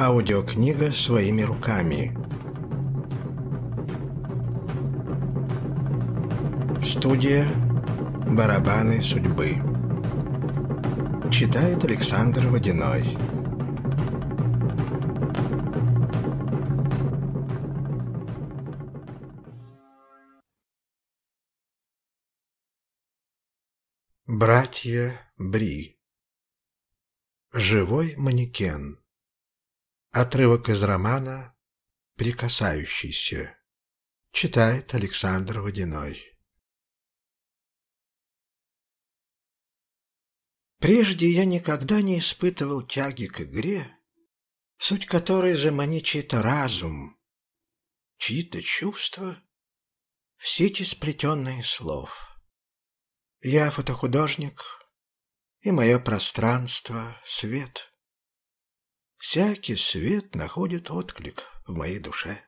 Аудиокнига своими руками. Студия «Барабаны судьбы». Читает Александр Водяной. Братья Бри. Живой манекен. Отрывок из романа «Прикасающийся». Читает Александр Водяной. Прежде я никогда не испытывал тяги к игре, суть которой заманить чей разум, чьи-то чувства все эти сплетенные слов. Я фотохудожник, и мое пространство — свет — всякий свет находит отклик в моей душе.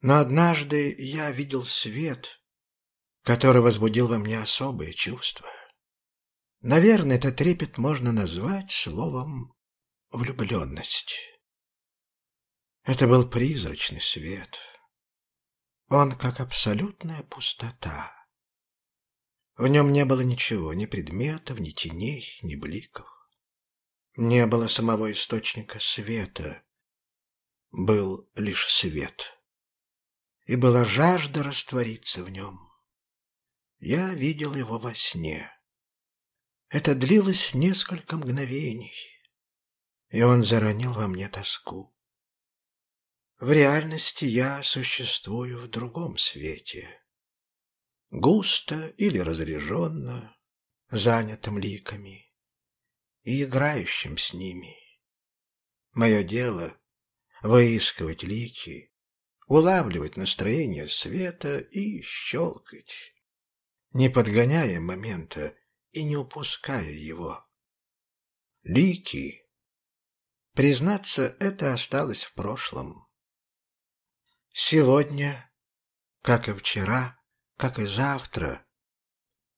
Но однажды я видел свет, который возбудил во мне особые чувства. Наверное, этот трепет можно назвать словом «влюбленность». Это был призрачный свет. Он как абсолютная пустота. В нем не было ничего, ни предметов, ни теней, ни бликов. Не было самого источника света. Был лишь свет. И была жажда раствориться в нем. Я видел его во сне. Это длилось несколько мгновений. И он заронил во мне тоску. В реальности я существую в другом свете. Густо или разреженно, занятым ликами и играющим с ними. Мое дело — выискивать лики, улавливать настроение света и щелкать, не подгоняя момента и не упуская его. Лики. Признаться, это осталось в прошлом. Сегодня, как и вчера, как и завтра,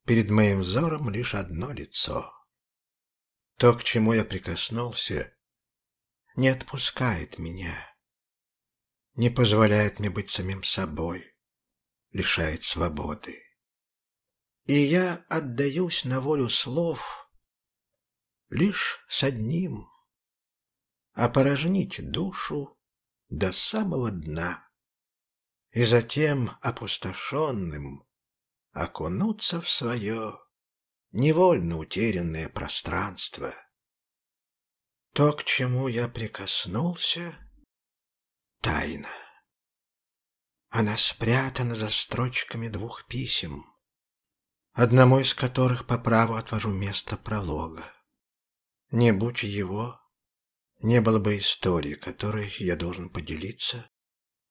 перед моим взором лишь одно лицо — то, к чему я прикоснулся, не отпускает меня, не позволяет мне быть самим собой, лишает свободы. И я отдаюсь на волю слов лишь с одним — опорожнить душу до самого дна и затем опустошенным окунуться в свое невольно утерянное пространство. То, к чему я прикоснулся, — тайна. Она спрятана за строчками двух писем, одному из которых по праву отвожу место пролога. Не будь его, не было бы истории, которой я должен поделиться,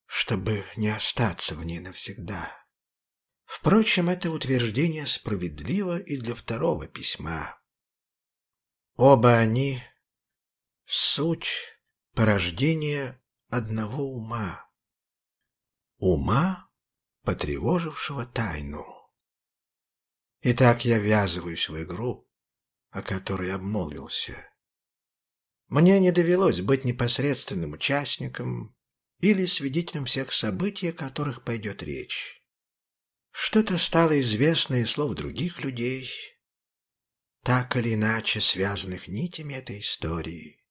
чтобы не остаться в ней навсегда. Впрочем, это утверждение справедливо и для второго письма. Оба они — суть порождения одного ума. Ума, потревожившего тайну. Итак, я ввязываюсь в игру, о которой обмолвился. Мне не довелось быть непосредственным участником или свидетелем всех событий, о которых пойдет речь. Что-то стало известно из слов других людей, так или иначе связанных нитями этой истории.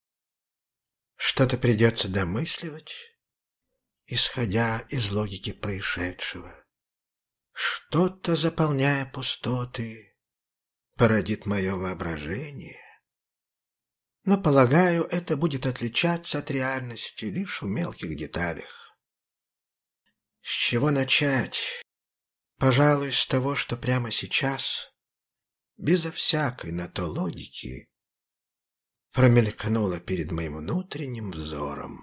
Что-то придется домысливать, исходя из логики происшедшего. Что-то, заполняя пустоты, породит мое воображение. Но, полагаю, это будет отличаться от реальности лишь в мелких деталях. С чего начать? Пожалуй, с того, что прямо сейчас, безо всякой на то логики, промелькнуло перед моим внутренним взором.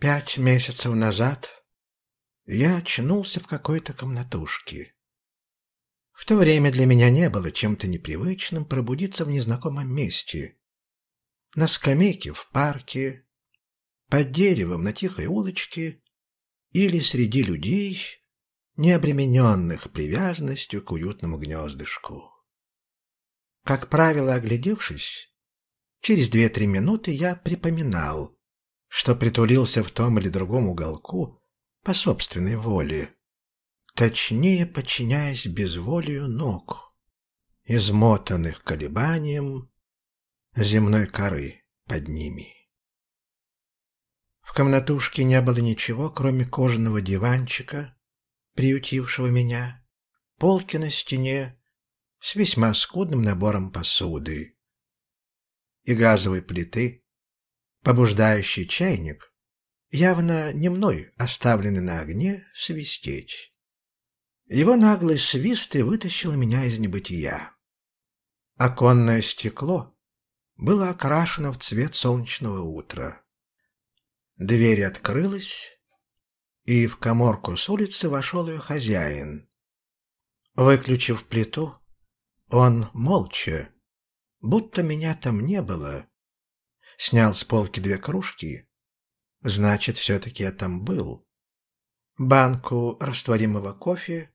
Пять месяцев назад я очнулся в какой-то комнатушке. В то время для меня не было чем-то непривычным пробудиться в незнакомом месте. На скамейке в парке, под деревом на тихой улочке или среди людей, не обремененных привязанностью к уютному гнездышку. Как правило, оглядевшись, через две-три минуты я припоминал, что притулился в том или другом уголку по собственной воле, точнее подчиняясь безволию ног, измотанных колебанием земной коры под ними. В комнатушке не было ничего, кроме кожаного диванчика, приютившего меня, полки на стене с весьма скудным набором посуды и газовой плиты, побуждающий чайник, явно не мной оставленный на огне, свистеть. Его наглый свист и вытащило меня из небытия. Оконное стекло было окрашено в цвет солнечного утра. Дверь открылась, и в коморку с улицы вошел ее хозяин. Выключив плиту, он молча, будто меня там не было, снял с полки две кружки, значит, все-таки я там был, банку растворимого кофе,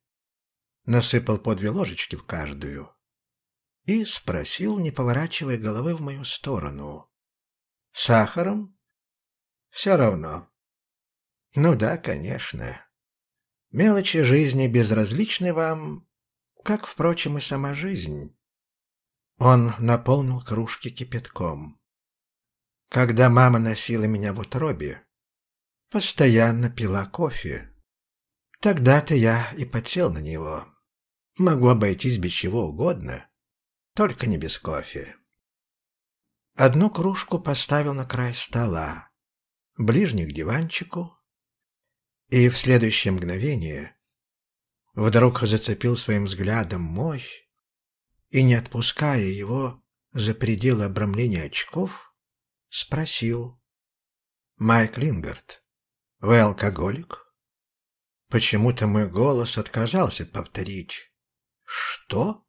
насыпал по две ложечки в каждую и спросил, не поворачивая головы в мою сторону. «Сахаром?» «Все равно. Ну да, конечно. Мелочи жизни безразличны вам, как, впрочем, и сама жизнь. Он наполнил кружки кипятком. Когда мама носила меня в утробе, постоянно пила кофе. Тогда-то я и подсел на него. Могу обойтись без чего угодно, только не без кофе. Одну кружку поставил на край стола, ближний к диванчику, и в следующее мгновение вдруг зацепил своим взглядом мой и, не отпуская его за пределы обрамления очков, спросил. «Майк Лингард, вы алкоголик?» Почему-то мой голос отказался повторить. «Что?»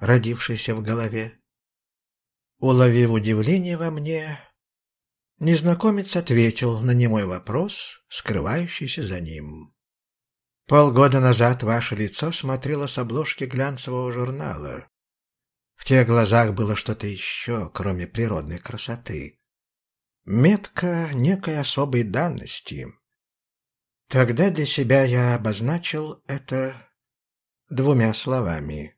родившийся в голове. Уловив удивление во мне, Незнакомец ответил на немой вопрос, скрывающийся за ним. «Полгода назад ваше лицо смотрело с обложки глянцевого журнала. В тех глазах было что-то еще, кроме природной красоты. Метка некой особой данности. Тогда для себя я обозначил это двумя словами.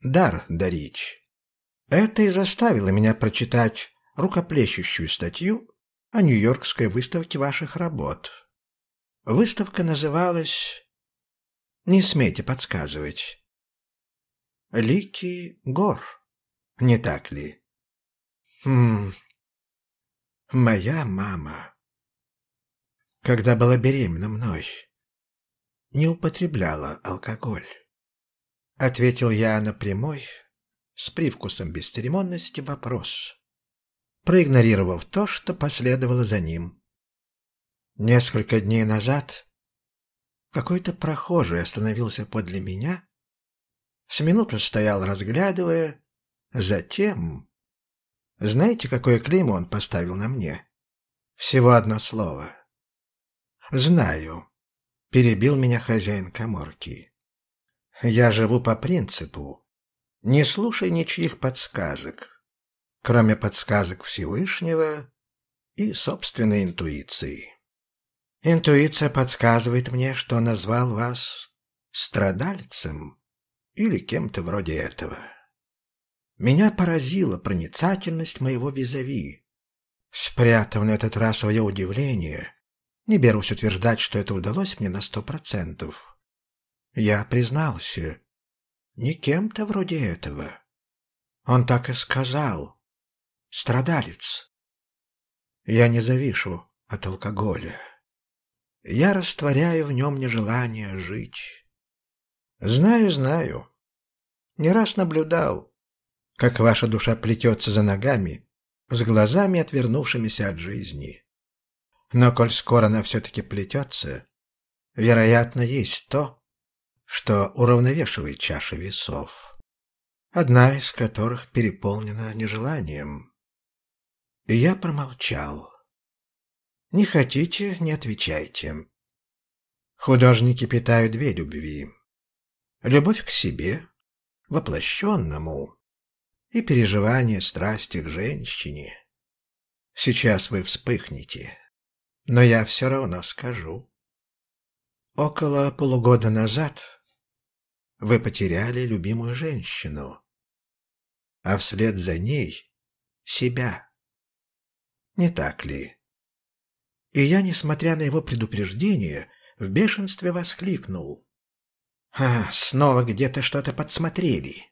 Дар, Дарич. Это и заставило меня прочитать рукоплещущую статью о Нью-Йоркской выставке ваших работ. Выставка называлась... Не смейте подсказывать. Лики гор, не так ли? Хм... Моя мама, когда была беременна мной, не употребляла алкоголь. Ответил я напрямой с привкусом бесцеремонности, вопрос проигнорировав то, что последовало за ним. Несколько дней назад какой-то прохожий остановился подле меня, с минуту стоял, разглядывая, затем... Знаете, какое клеймо он поставил на мне? Всего одно слово. «Знаю», — перебил меня хозяин коморки. «Я живу по принципу. Не слушай ничьих подсказок кроме подсказок Всевышнего и собственной интуиции. Интуиция подсказывает мне, что назвал вас страдальцем или кем-то вроде этого. Меня поразила проницательность моего визави. Спрятав на этот раз свое удивление, не берусь утверждать, что это удалось мне на сто процентов. Я признался, не кем-то вроде этого. Он так и сказал страдалец. Я не завишу от алкоголя. Я растворяю в нем нежелание жить. Знаю, знаю. Не раз наблюдал, как ваша душа плетется за ногами, с глазами, отвернувшимися от жизни. Но коль скоро она все-таки плетется, вероятно, есть то, что уравновешивает чаши весов, одна из которых переполнена нежеланием. Я промолчал. Не хотите, не отвечайте. Художники питают две любви. Любовь к себе, воплощенному, и переживание страсти к женщине. Сейчас вы вспыхнете, но я все равно скажу. Около полугода назад вы потеряли любимую женщину, а вслед за ней — себя не так ли? И я, несмотря на его предупреждение, в бешенстве воскликнул. А, снова где-то что-то подсмотрели.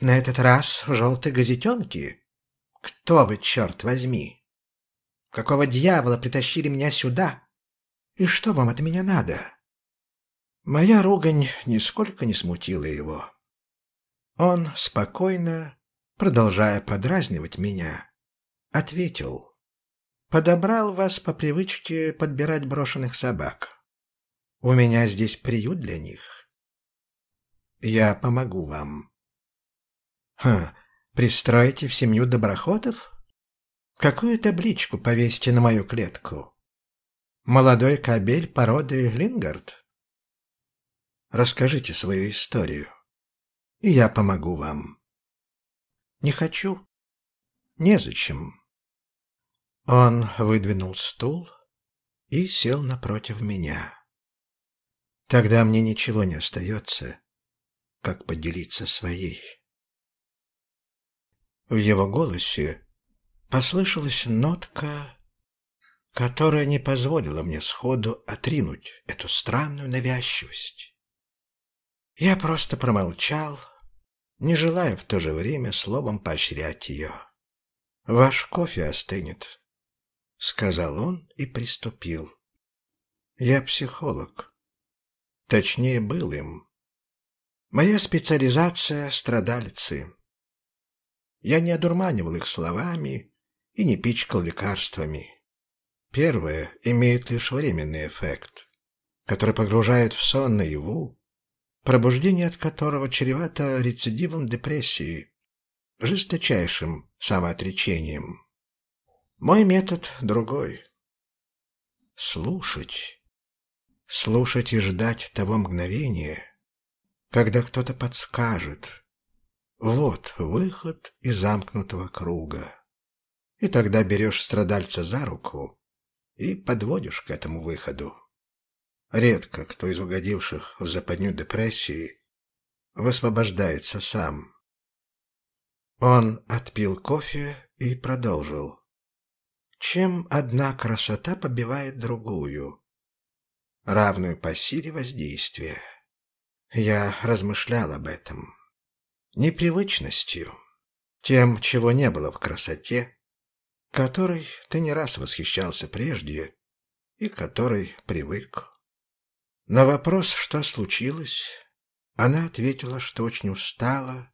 На этот раз в желтой газетенке? Кто вы, черт возьми? Какого дьявола притащили меня сюда? И что вам от меня надо? Моя ругань нисколько не смутила его. Он спокойно, продолжая подразнивать меня, ответил подобрал вас по привычке подбирать брошенных собак. У меня здесь приют для них. Я помогу вам. Ха, пристроите в семью доброхотов? Какую табличку повесьте на мою клетку? Молодой кобель породы Лингард? Расскажите свою историю, и я помогу вам. Не хочу. Незачем. Он выдвинул стул и сел напротив меня. Тогда мне ничего не остается, как поделиться своей. В его голосе послышалась нотка, которая не позволила мне сходу отринуть эту странную навязчивость. Я просто промолчал, не желая в то же время словом поощрять ее. «Ваш кофе остынет», — сказал он и приступил. «Я психолог. Точнее, был им. Моя специализация — страдалицы. Я не одурманивал их словами и не пичкал лекарствами. Первое имеет лишь временный эффект, который погружает в сон наяву, пробуждение от которого чревато рецидивом депрессии, жесточайшим самоотречением. Мой метод другой. Слушать. Слушать и ждать того мгновения, когда кто-то подскажет. Вот выход из замкнутого круга. И тогда берешь страдальца за руку и подводишь к этому выходу. Редко кто из угодивших в западню депрессии высвобождается сам. Он отпил кофе и продолжил чем одна красота побивает другую, равную по силе воздействия. Я размышлял об этом. Непривычностью, тем, чего не было в красоте, которой ты не раз восхищался прежде и которой привык. На вопрос, что случилось, она ответила, что очень устала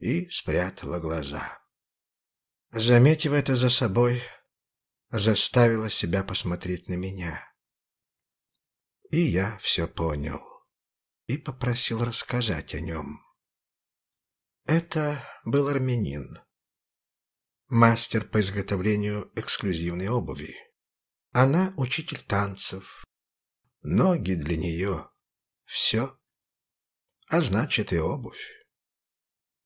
и спрятала глаза. Заметив это за собой, заставила себя посмотреть на меня. И я все понял и попросил рассказать о нем. Это был армянин, мастер по изготовлению эксклюзивной обуви. Она учитель танцев. Ноги для нее — все. А значит и обувь.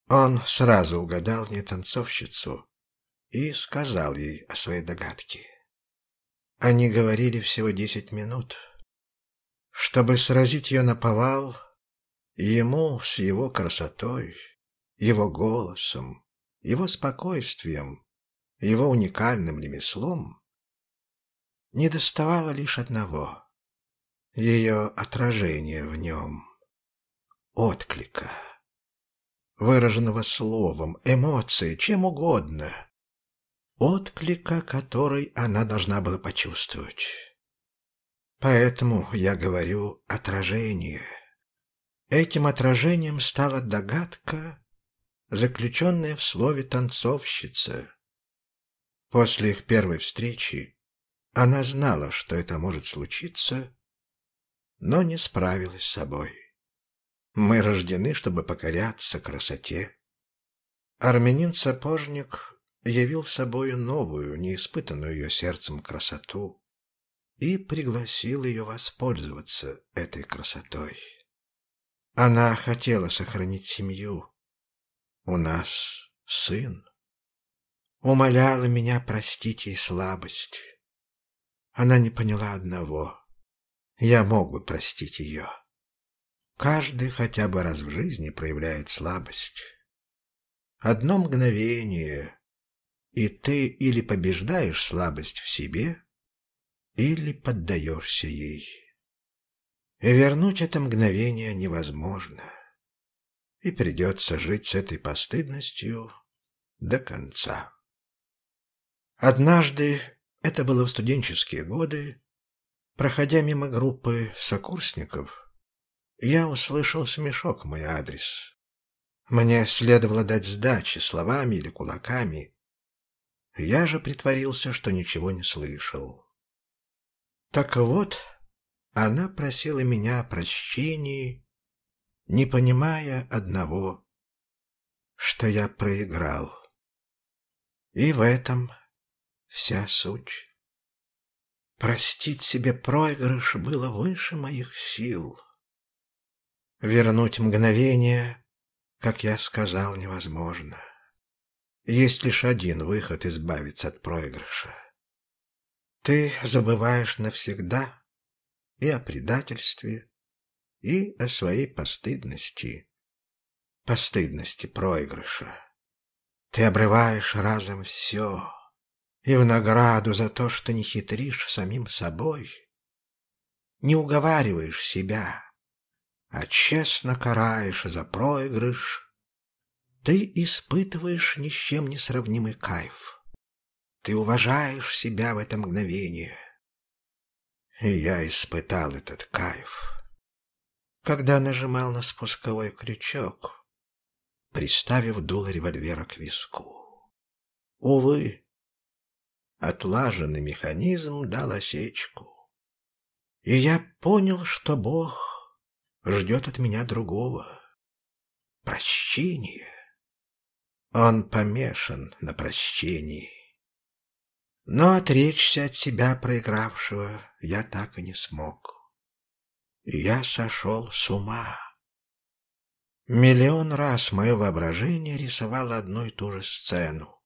Он сразу угадал не танцовщицу, и сказал ей о своей догадке. Они говорили всего десять минут. Чтобы сразить ее на наповал, ему с его красотой, его голосом, его спокойствием, его уникальным ремеслом, не доставало лишь одного — ее отражение в нем, отклика, выраженного словом, эмоцией, чем угодно — отклика, который она должна была почувствовать. Поэтому я говорю «отражение». Этим отражением стала догадка, заключенная в слове «танцовщица». После их первой встречи она знала, что это может случиться, но не справилась с собой. Мы рождены, чтобы покоряться красоте. Армянин-сапожник явил собою новую, неиспытанную ее сердцем красоту и пригласил ее воспользоваться этой красотой. Она хотела сохранить семью. У нас сын. Умоляла меня простить ей слабость. Она не поняла одного. Я мог бы простить ее. Каждый хотя бы раз в жизни проявляет слабость. Одно мгновение, и ты или побеждаешь слабость в себе, или поддаешься ей. И вернуть это мгновение невозможно. И придется жить с этой постыдностью до конца. Однажды, это было в студенческие годы, проходя мимо группы сокурсников, я услышал смешок в мой адрес. Мне следовало дать сдачи словами или кулаками, я же притворился, что ничего не слышал. Так вот, она просила меня о прощении, не понимая одного, что я проиграл. И в этом вся суть. Простить себе проигрыш было выше моих сил. Вернуть мгновение, как я сказал, невозможно. Есть лишь один выход избавиться от проигрыша. Ты забываешь навсегда и о предательстве, и о своей постыдности, постыдности проигрыша. Ты обрываешь разом все, и в награду за то, что не хитришь самим собой, не уговариваешь себя, а честно караешь за проигрыш ты испытываешь ни с чем не сравнимый кайф. Ты уважаешь себя в это мгновение. И я испытал этот кайф. Когда нажимал на спусковой крючок, приставив дуло револьвера к виску. Увы, отлаженный механизм дал осечку. И я понял, что Бог ждет от меня другого. Прощение. Он помешан на прощении. Но отречься от себя проигравшего я так и не смог. Я сошел с ума. Миллион раз мое воображение рисовало одну и ту же сцену.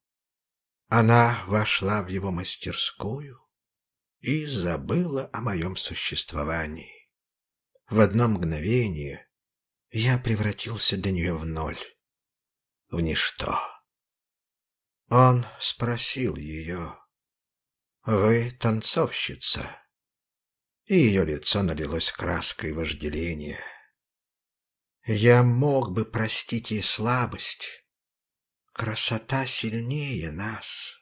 Она вошла в его мастерскую и забыла о моем существовании. В одно мгновение я превратился до нее в ноль в ничто. Он спросил ее, «Вы танцовщица?» И ее лицо налилось краской вожделения. Я мог бы простить ей слабость. Красота сильнее нас.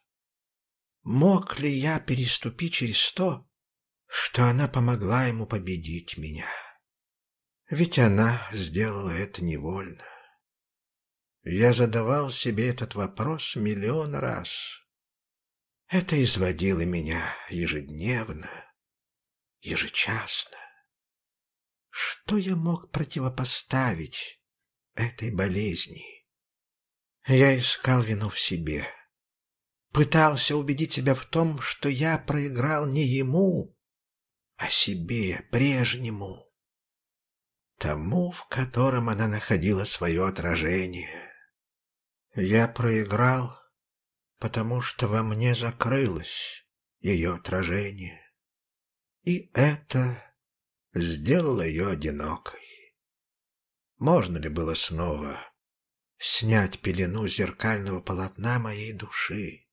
Мог ли я переступить через то, что она помогла ему победить меня? Ведь она сделала это невольно. Я задавал себе этот вопрос миллион раз. Это изводило меня ежедневно, ежечасно. Что я мог противопоставить этой болезни? Я искал вину в себе. Пытался убедить себя в том, что я проиграл не ему, а себе, прежнему. Тому, в котором она находила свое отражение — я проиграл, потому что во мне закрылось ее отражение. И это сделало ее одинокой. Можно ли было снова снять пелену зеркального полотна моей души?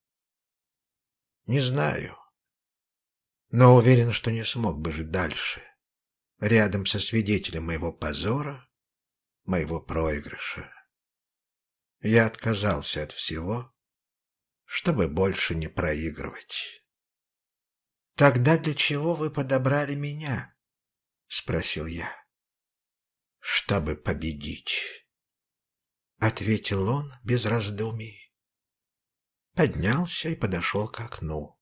Не знаю, но уверен, что не смог бы жить дальше, рядом со свидетелем моего позора, моего проигрыша я отказался от всего, чтобы больше не проигрывать. «Тогда для чего вы подобрали меня?» — спросил я. «Чтобы победить», — ответил он без раздумий. Поднялся и подошел к окну.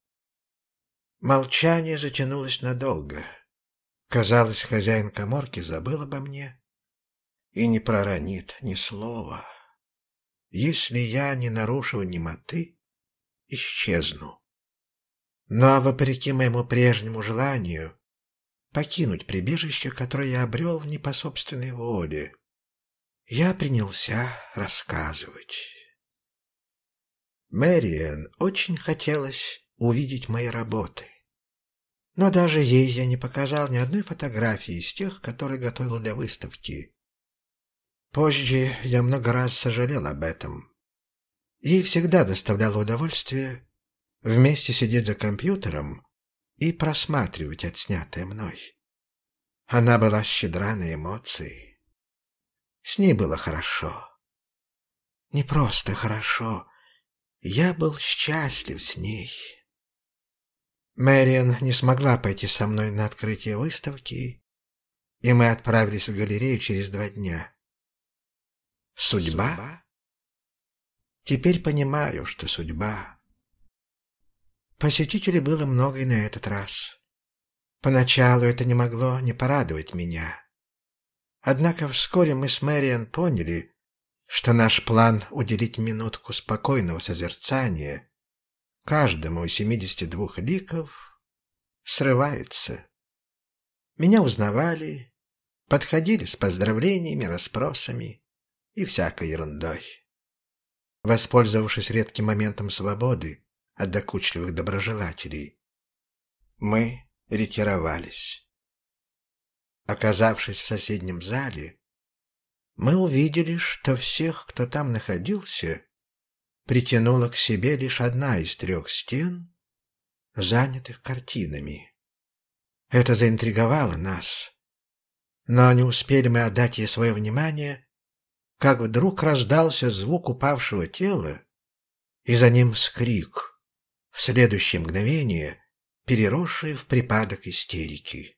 Молчание затянулось надолго. Казалось, хозяин коморки забыл обо мне и не проронит ни слова. Если я не нарушу немоты, исчезну. Но, вопреки моему прежнему желанию, покинуть прибежище, которое я обрел в по собственной воле, я принялся рассказывать. Мэриэн очень хотелось увидеть мои работы. Но даже ей я не показал ни одной фотографии из тех, которые готовил для выставки. Позже я много раз сожалел об этом. Ей всегда доставляло удовольствие вместе сидеть за компьютером и просматривать отснятое мной. Она была щедра на эмоции. С ней было хорошо. Не просто хорошо. Я был счастлив с ней. Мэриан не смогла пойти со мной на открытие выставки, и мы отправились в галерею через два дня. Судьба? Теперь понимаю, что судьба. Посетителей было много и на этот раз. Поначалу это не могло не порадовать меня. Однако вскоре мы с Мэриан поняли, что наш план уделить минутку спокойного созерцания каждому из 72 ликов срывается. Меня узнавали, подходили с поздравлениями, расспросами и всякой ерундой. Воспользовавшись редким моментом свободы от докучливых доброжелателей, мы ретировались. Оказавшись в соседнем зале, мы увидели, что всех, кто там находился, притянула к себе лишь одна из трех стен, занятых картинами. Это заинтриговало нас. Но не успели мы отдать ей свое внимание, как вдруг раздался звук упавшего тела, и за ним скрик, в следующее мгновение переросший в припадок истерики.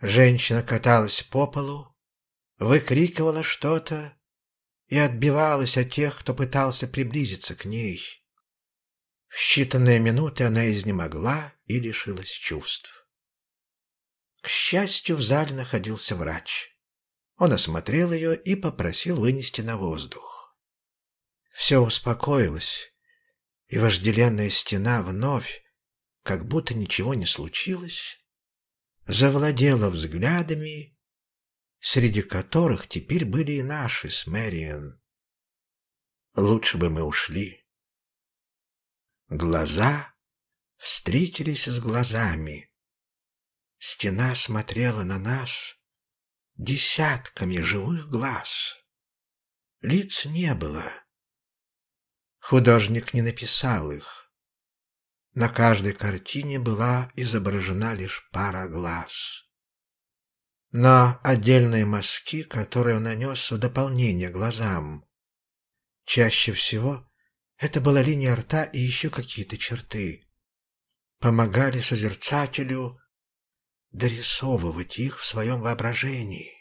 Женщина каталась по полу, выкрикивала что-то и отбивалась от тех, кто пытался приблизиться к ней. В считанные минуты она изнемогла и лишилась чувств. К счастью, в зале находился врач. Он осмотрел ее и попросил вынести на воздух. Все успокоилось, и вожделенная стена вновь, как будто ничего не случилось, завладела взглядами, среди которых теперь были и наши с Мэриэн. Лучше бы мы ушли. Глаза встретились с глазами. Стена смотрела на нас — десятками живых глаз. Лиц не было. Художник не написал их. На каждой картине была изображена лишь пара глаз. На отдельные мазки, которые он нанес в дополнение глазам. Чаще всего это была линия рта и еще какие-то черты. Помогали созерцателю дорисовывать их в своем воображении.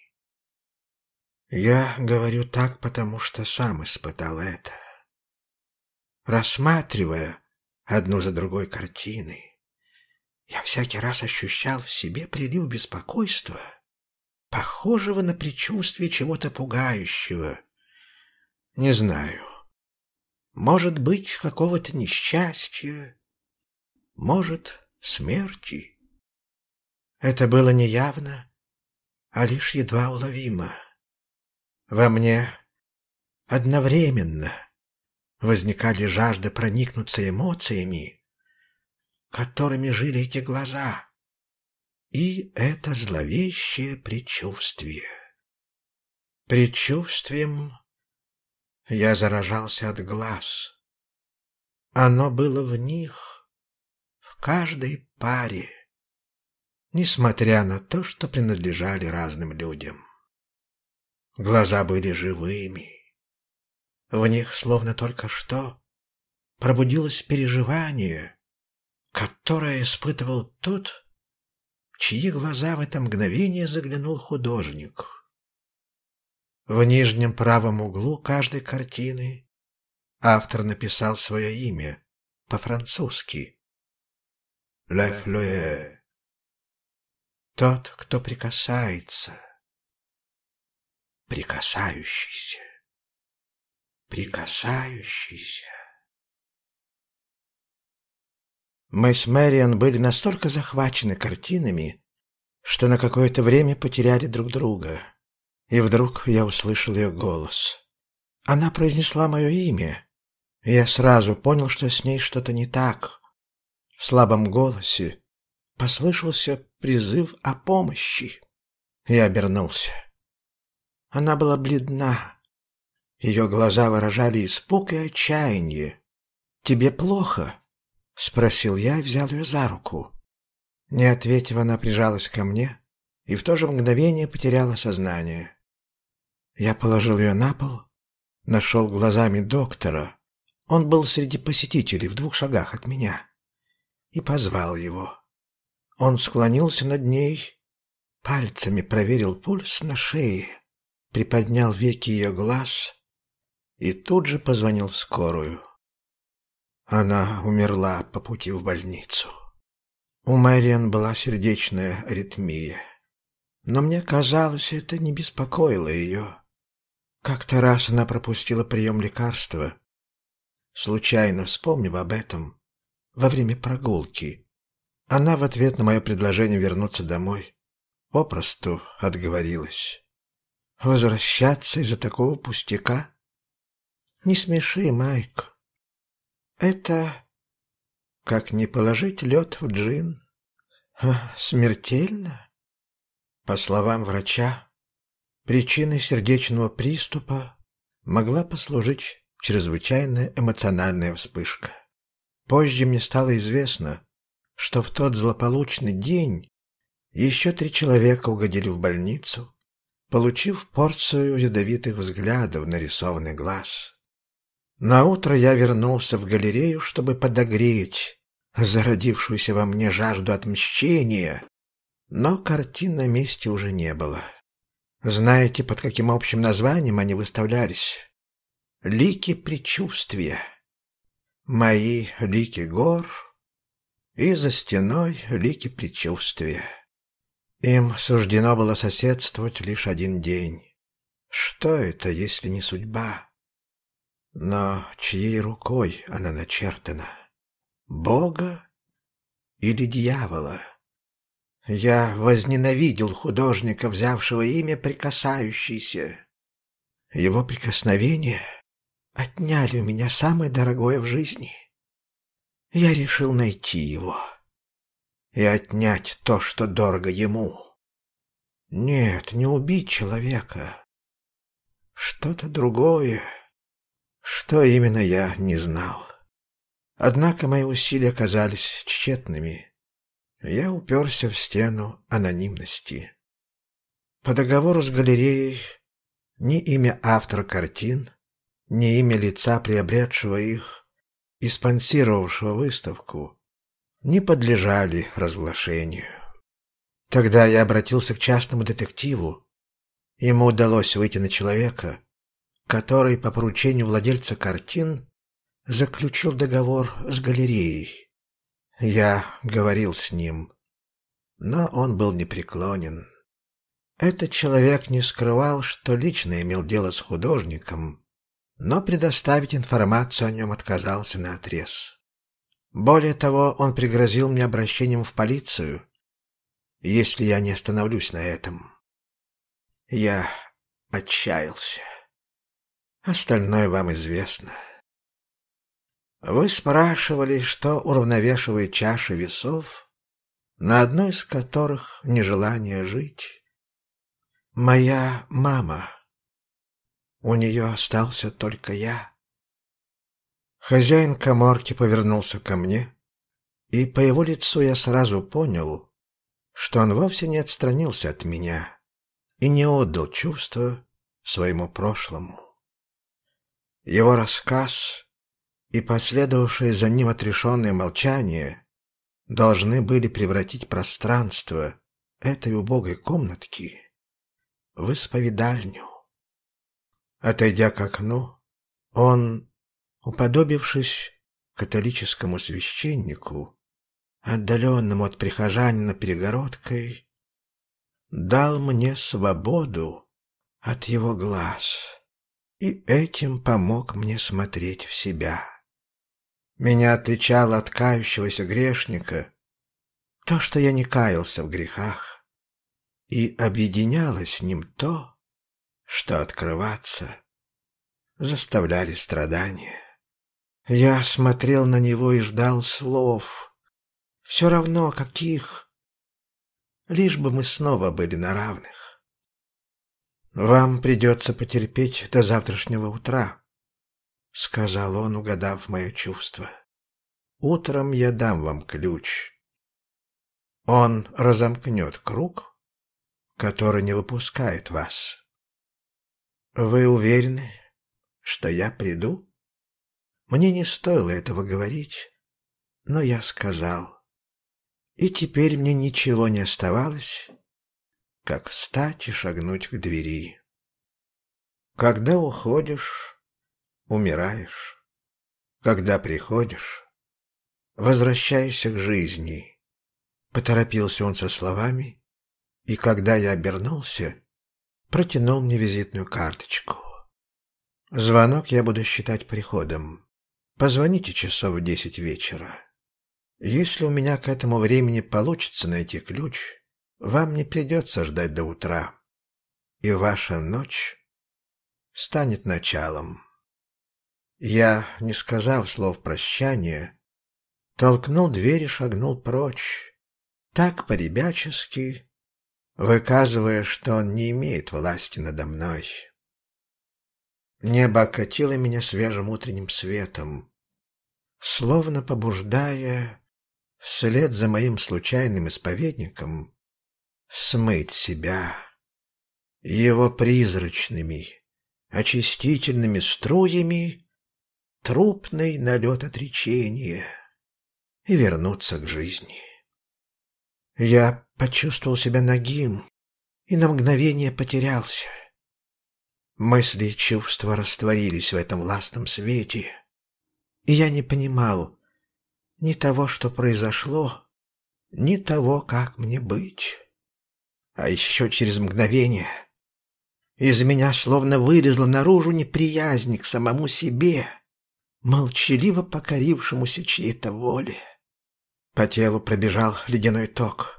Я говорю так, потому что сам испытал это. Рассматривая одну за другой картины, я всякий раз ощущал в себе прилив беспокойства, похожего на предчувствие чего-то пугающего. Не знаю. Может быть, какого-то несчастья, может, смерти. Это было не явно, а лишь едва уловимо. Во мне одновременно возникали жажда проникнуться эмоциями, которыми жили эти глаза, и это зловещее предчувствие. Предчувствием я заражался от глаз. Оно было в них, в каждой паре несмотря на то, что принадлежали разным людям. Глаза были живыми. В них словно только что пробудилось переживание, которое испытывал тот, чьи глаза в это мгновение заглянул художник. В нижнем правом углу каждой картины автор написал свое имя по-французски «Ле Флюэ» тот, кто прикасается, прикасающийся, прикасающийся. Мы с Мэриан были настолько захвачены картинами, что на какое-то время потеряли друг друга. И вдруг я услышал ее голос. Она произнесла мое имя. я сразу понял, что с ней что-то не так. В слабом голосе, послышался призыв о помощи. Я обернулся. Она была бледна. Ее глаза выражали испуг и отчаяние. «Тебе плохо?» — спросил я и взял ее за руку. Не ответив, она прижалась ко мне и в то же мгновение потеряла сознание. Я положил ее на пол, нашел глазами доктора. Он был среди посетителей в двух шагах от меня и позвал его. Он склонился над ней, пальцами проверил пульс на шее, приподнял веки ее глаз и тут же позвонил в скорую. Она умерла по пути в больницу. У Мэриан была сердечная аритмия. Но мне казалось, это не беспокоило ее. Как-то раз она пропустила прием лекарства, случайно вспомнив об этом во время прогулки она в ответ на мое предложение вернуться домой попросту отговорилась. Возвращаться из-за такого пустяка? Не смеши, Майк. Это как не положить лед в джин. А, смертельно? По словам врача, причиной сердечного приступа могла послужить чрезвычайная эмоциональная вспышка. Позже мне стало известно, что в тот злополучный день еще три человека угодили в больницу, получив порцию ядовитых взглядов на рисованный глаз. На утро я вернулся в галерею, чтобы подогреть зародившуюся во мне жажду отмщения, но картин на месте уже не было. Знаете, под каким общим названием они выставлялись? Лики предчувствия. Мои лики гор, и за стеной лики предчувствия. Им суждено было соседствовать лишь один день. Что это, если не судьба? Но чьей рукой она начертана? Бога или дьявола? Я возненавидел художника, взявшего имя прикасающийся. Его прикосновение отняли у меня самое дорогое в жизни — я решил найти его и отнять то, что дорого ему. Нет, не убить человека. Что-то другое. Что именно я не знал. Однако мои усилия оказались тщетными. Я уперся в стену анонимности. По договору с галереей ни имя автора картин, ни имя лица, приобретшего их, и спонсировавшего выставку, не подлежали разглашению. Тогда я обратился к частному детективу. Ему удалось выйти на человека, который по поручению владельца картин заключил договор с галереей. Я говорил с ним, но он был непреклонен. Этот человек не скрывал, что лично имел дело с художником, но предоставить информацию о нем отказался наотрез. Более того, он пригрозил мне обращением в полицию, если я не остановлюсь на этом. Я отчаялся. Остальное вам известно. Вы спрашивали, что уравновешивает чаши весов, на одной из которых нежелание жить. Моя мама... У нее остался только я. Хозяин коморки повернулся ко мне, и по его лицу я сразу понял, что он вовсе не отстранился от меня и не отдал чувства своему прошлому. Его рассказ и последовавшее за ним отрешенное молчание должны были превратить пространство этой убогой комнатки в исповедальню. Отойдя к окну, он, уподобившись католическому священнику, отдаленному от прихожанина перегородкой, дал мне свободу от его глаз и этим помог мне смотреть в себя. Меня отличало от кающегося грешника то, что я не каялся в грехах, и объединяло с ним то, что открываться заставляли страдания. Я смотрел на него и ждал слов. Все равно каких. Лишь бы мы снова были на равных. «Вам придется потерпеть до завтрашнего утра», — сказал он, угадав мое чувство. «Утром я дам вам ключ». Он разомкнет круг, который не выпускает вас. «Вы уверены, что я приду?» Мне не стоило этого говорить, но я сказал. И теперь мне ничего не оставалось, как встать и шагнуть к двери. Когда уходишь, умираешь. Когда приходишь, возвращаешься к жизни. Поторопился он со словами, и когда я обернулся, протянул мне визитную карточку. Звонок я буду считать приходом. Позвоните часов в десять вечера. Если у меня к этому времени получится найти ключ, вам не придется ждать до утра. И ваша ночь станет началом. Я, не сказав слов прощания, толкнул дверь и шагнул прочь. Так по-ребячески, выказывая, что он не имеет власти надо мной. Небо окатило меня свежим утренним светом, словно побуждая, вслед за моим случайным исповедником, смыть себя его призрачными, очистительными струями трупный налет отречения и вернуться к жизни. Я почувствовал себя нагим и на мгновение потерялся. Мысли и чувства растворились в этом властном свете, и я не понимал ни того, что произошло, ни того, как мне быть. А еще через мгновение из меня словно вылезла наружу неприязнь к самому себе, молчаливо покорившемуся чьей-то воле. По телу пробежал ледяной ток —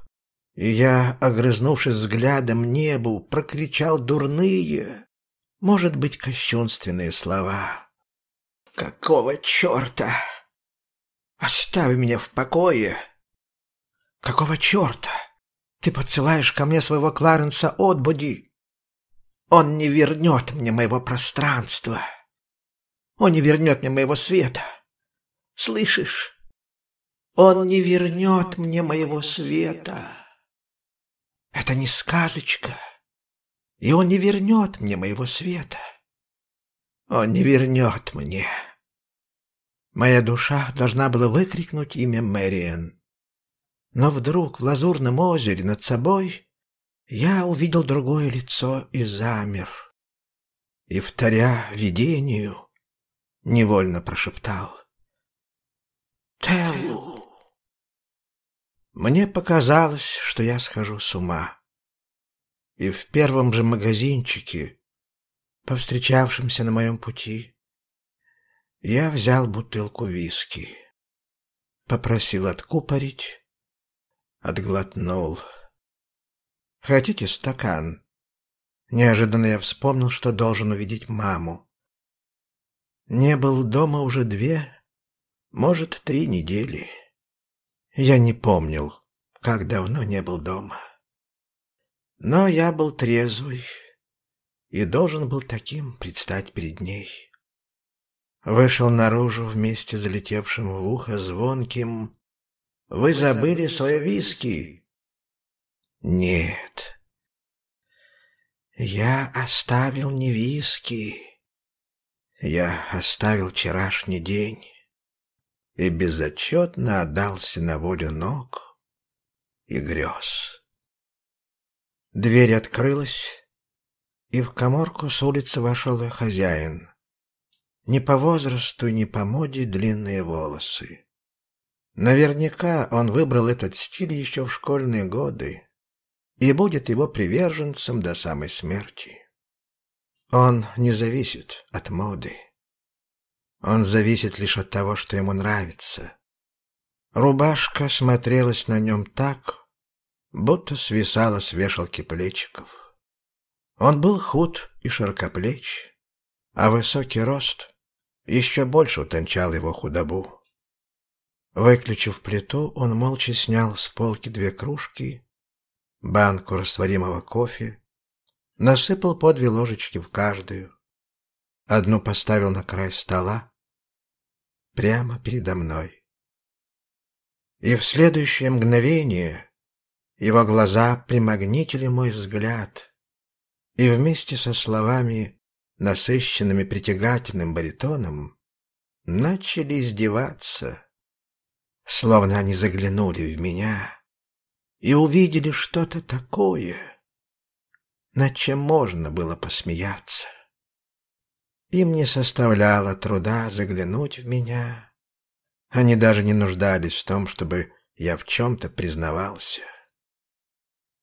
и я, огрызнувшись взглядом небу, прокричал дурные, может быть, кощунственные слова. «Какого черта? Оставь меня в покое!» «Какого черта? Ты подсылаешь ко мне своего Кларенса Отбуди? Он не вернет мне моего пространства. Он не вернет мне моего света. Слышишь? Он не вернет мне моего света». Это не сказочка. И он не вернет мне моего света. Он не вернет мне. Моя душа должна была выкрикнуть имя Мэриэн. Но вдруг в лазурном озере над собой я увидел другое лицо и замер. И, вторя видению, невольно прошептал. «Теллу!» Мне показалось, что я схожу с ума. И в первом же магазинчике, повстречавшемся на моем пути, я взял бутылку виски, попросил откупорить, отглотнул. «Хотите стакан?» Неожиданно я вспомнил, что должен увидеть маму. Не был дома уже две, может, три недели. Я не помнил, как давно не был дома. Но я был трезвый и должен был таким предстать перед ней. Вышел наружу вместе с залетевшим в ухо звонким «Вы забыли свои виски?» «Нет, я оставил не виски, я оставил вчерашний день» и безотчетно отдался на волю ног и грез. Дверь открылась, и в коморку с улицы вошел хозяин. Не по возрасту, не по моде длинные волосы. Наверняка он выбрал этот стиль еще в школьные годы и будет его приверженцем до самой смерти. Он не зависит от моды. Он зависит лишь от того, что ему нравится. Рубашка смотрелась на нем так, будто свисала с вешалки плечиков. Он был худ и широкоплеч, а высокий рост еще больше утончал его худобу. Выключив плиту, он молча снял с полки две кружки, банку растворимого кофе, насыпал по две ложечки в каждую. Одну поставил на край стола, прямо передо мной. И в следующее мгновение его глаза примагнитили мой взгляд, и вместе со словами, насыщенными притягательным баритоном, начали издеваться, словно они заглянули в меня и увидели что-то такое, над чем можно было посмеяться. Им не составляло труда заглянуть в меня. Они даже не нуждались в том, чтобы я в чем-то признавался.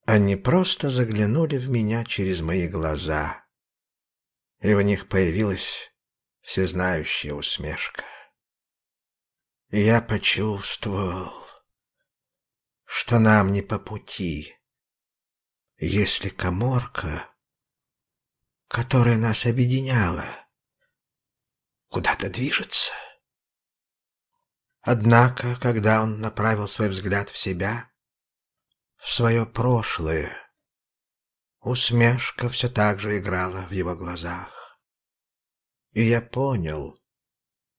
Они просто заглянули в меня через мои глаза, и в них появилась всезнающая усмешка. я почувствовал, что нам не по пути, если коморка, которая нас объединяла, куда-то движется. Однако, когда он направил свой взгляд в себя, в свое прошлое, усмешка все так же играла в его глазах. И я понял,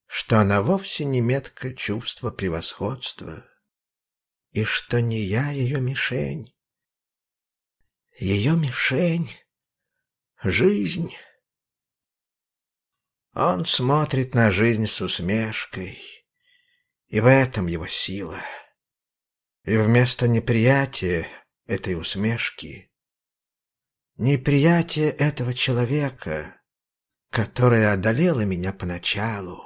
что она вовсе не метка чувства превосходства, и что не я ее мишень. Ее мишень — жизнь. Он смотрит на жизнь с усмешкой, и в этом его сила. И вместо неприятия этой усмешки, неприятие этого человека, которое одолело меня поначалу,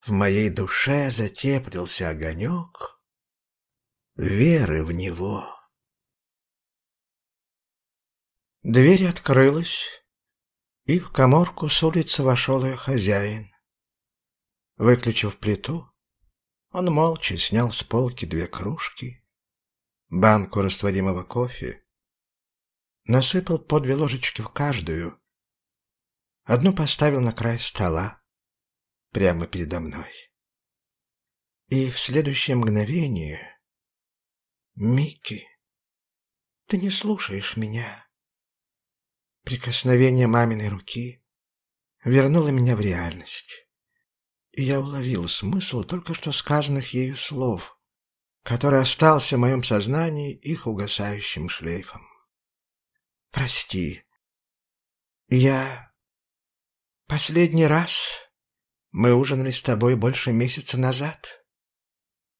в моей душе затеплился огонек веры в него. Дверь открылась, и в коморку с улицы вошел ее хозяин. Выключив плиту, он молча снял с полки две кружки, банку растворимого кофе, насыпал по две ложечки в каждую, одну поставил на край стола прямо передо мной. И в следующее мгновение... Микки, ты не слушаешь меня. Прикосновение маминой руки вернуло меня в реальность. И я уловил смысл только что сказанных ею слов, который остался в моем сознании их угасающим шлейфом. «Прости. Я... Последний раз мы ужинали с тобой больше месяца назад.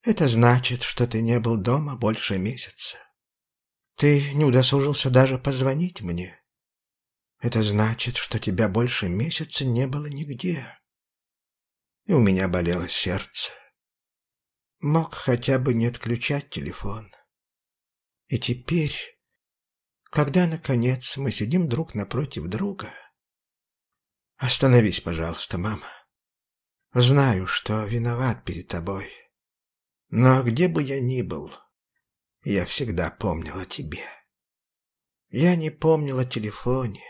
Это значит, что ты не был дома больше месяца. Ты не удосужился даже позвонить мне». Это значит, что тебя больше месяца не было нигде. И у меня болело сердце. Мог хотя бы не отключать телефон. И теперь, когда, наконец, мы сидим друг напротив друга... Остановись, пожалуйста, мама. Знаю, что виноват перед тобой. Но где бы я ни был, я всегда помнил о тебе. Я не помнил о телефоне,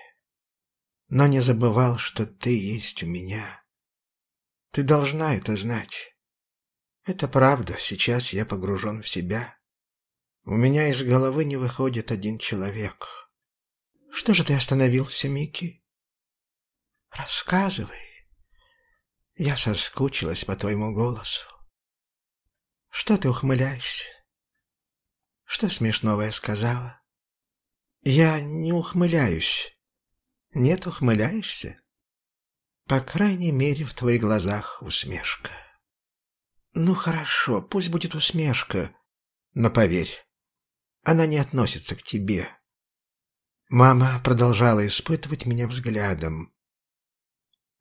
но не забывал, что ты есть у меня. Ты должна это знать. Это правда, сейчас я погружен в себя. У меня из головы не выходит один человек. Что же ты остановился, Микки? Рассказывай. Я соскучилась по твоему голосу. Что ты ухмыляешься? Что смешного я сказала? Я не ухмыляюсь. Нет, ухмыляешься? По крайней мере, в твоих глазах усмешка. Ну хорошо, пусть будет усмешка, но поверь, она не относится к тебе. Мама продолжала испытывать меня взглядом.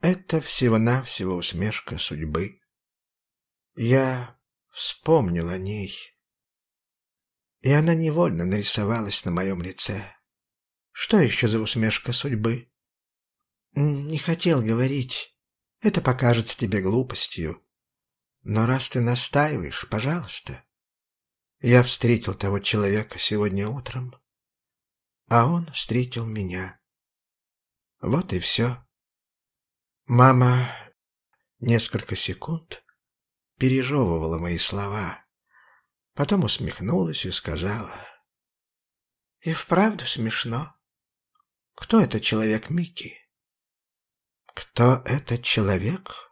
Это всего-навсего усмешка судьбы. Я вспомнил о ней, и она невольно нарисовалась на моем лице. Что еще за усмешка судьбы? Не хотел говорить. Это покажется тебе глупостью. Но раз ты настаиваешь, пожалуйста. Я встретил того человека сегодня утром, а он встретил меня. Вот и все. Мама несколько секунд пережевывала мои слова, потом усмехнулась и сказала. — И вправду смешно. Кто этот человек, Микки? Кто этот человек?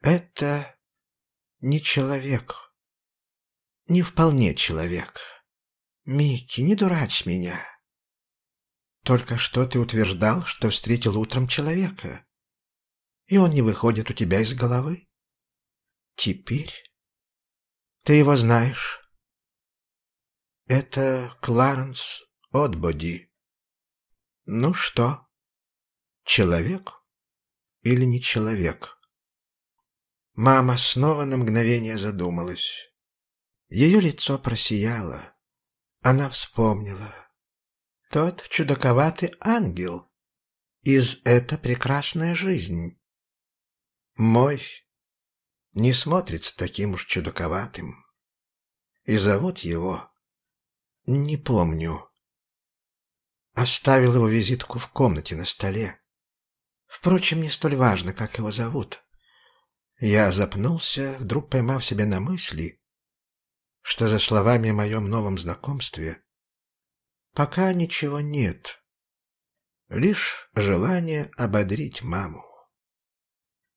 Это не человек. Не вполне человек. Микки, не дурачь меня. Только что ты утверждал, что встретил утром человека. И он не выходит у тебя из головы. Теперь ты его знаешь. Это Кларенс Отбоди. Ну что, человек или не человек? Мама снова на мгновение задумалась. Ее лицо просияло. Она вспомнила. Тот чудаковатый ангел из «Это прекрасная жизнь». Мой не смотрится таким уж чудаковатым. И зовут его... Не помню. Оставил его визитку в комнате на столе. Впрочем, не столь важно, как его зовут. Я запнулся, вдруг поймав себя на мысли, что за словами о моем новом знакомстве пока ничего нет. Лишь желание ободрить маму.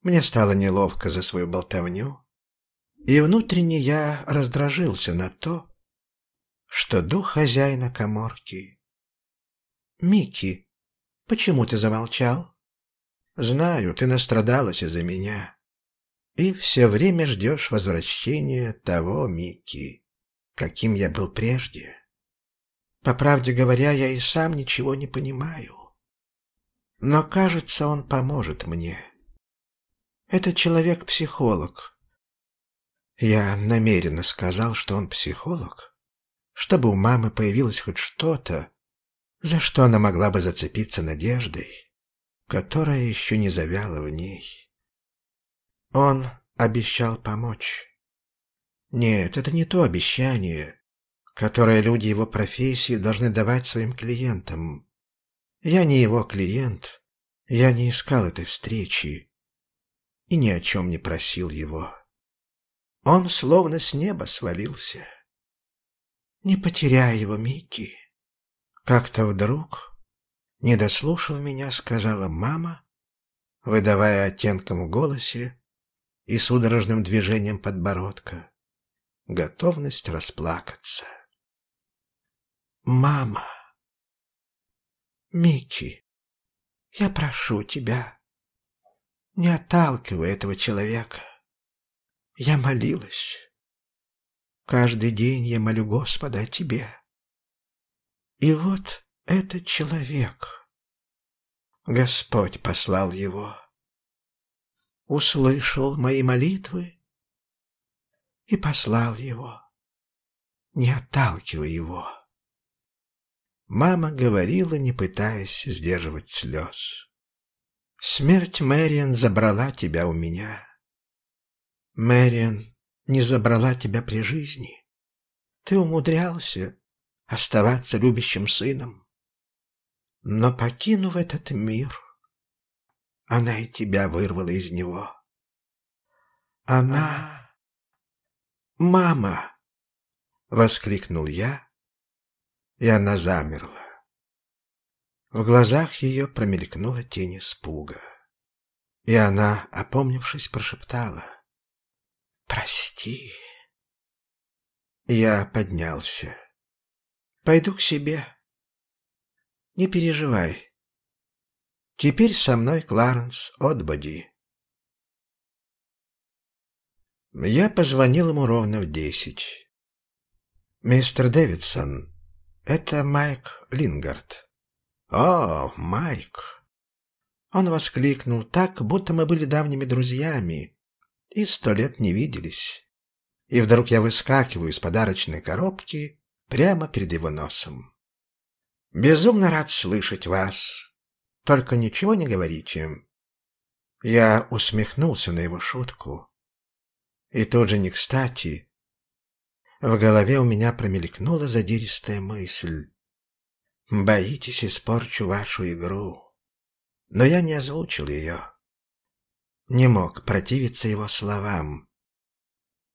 Мне стало неловко за свою болтовню, и внутренне я раздражился на то, что дух хозяина коморки Микки, почему ты замолчал? Знаю, ты настрадалась из-за меня. И все время ждешь возвращения того Микки, каким я был прежде. По правде говоря, я и сам ничего не понимаю. Но, кажется, он поможет мне. Это человек-психолог. Я намеренно сказал, что он психолог, чтобы у мамы появилось хоть что-то, за что она могла бы зацепиться надеждой, которая еще не завяла в ней. Он обещал помочь. Нет, это не то обещание, которое люди его профессии должны давать своим клиентам. Я не его клиент, я не искал этой встречи и ни о чем не просил его. Он словно с неба свалился. Не потеряй его, Микки. Как-то вдруг, не дослушав меня, сказала мама, выдавая оттенком в голосе и судорожным движением подбородка готовность расплакаться. «Мама!» «Микки, я прошу тебя, не отталкивай этого человека. Я молилась. Каждый день я молю Господа о тебе. И вот этот человек. Господь послал его. Услышал мои молитвы и послал его. Не отталкивай его. Мама говорила, не пытаясь сдерживать слез. Смерть Мэриан забрала тебя у меня. Мэриан не забрала тебя при жизни. Ты умудрялся оставаться любящим сыном. Но покинув этот мир, она и тебя вырвала из него. Она... «Мама!» — воскликнул я, и она замерла. В глазах ее промелькнула тень испуга, и она, опомнившись, прошептала «Прости». Я поднялся. Пойду к себе. Не переживай. Теперь со мной Кларенс Отбоди. Я позвонил ему ровно в десять. «Мистер Дэвидсон, это Майк Лингард». «О, Майк!» Он воскликнул так, будто мы были давними друзьями и сто лет не виделись. И вдруг я выскакиваю из подарочной коробки прямо перед его носом. «Безумно рад слышать вас. Только ничего не говорите». Я усмехнулся на его шутку. И тут же не кстати. В голове у меня промелькнула задиристая мысль. «Боитесь, испорчу вашу игру». Но я не озвучил ее. Не мог противиться его словам.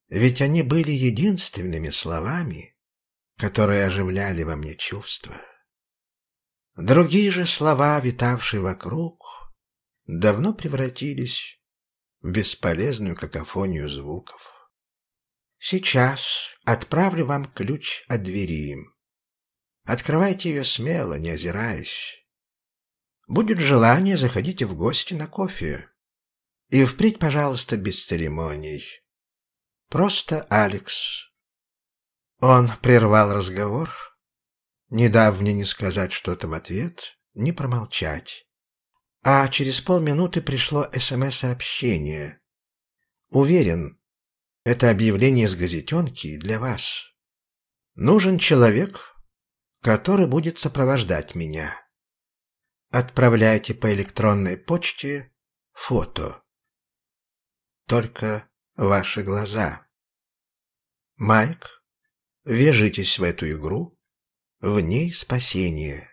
Ведь они были единственными словами, которые оживляли во мне чувства. Другие же слова, витавшие вокруг, давно превратились в бесполезную какофонию звуков. Сейчас отправлю вам ключ от двери. Открывайте ее смело, не озираясь. Будет желание, заходите в гости на кофе. И впредь, пожалуйста, без церемоний. Просто Алекс. Он прервал разговор, не дав мне не сказать что-то в ответ, не промолчать. А через полминуты пришло СМС-сообщение. «Уверен, это объявление из газетенки для вас. Нужен человек, который будет сопровождать меня. Отправляйте по электронной почте фото. Только ваши глаза». Майк Вяжитесь в эту игру, в ней спасение.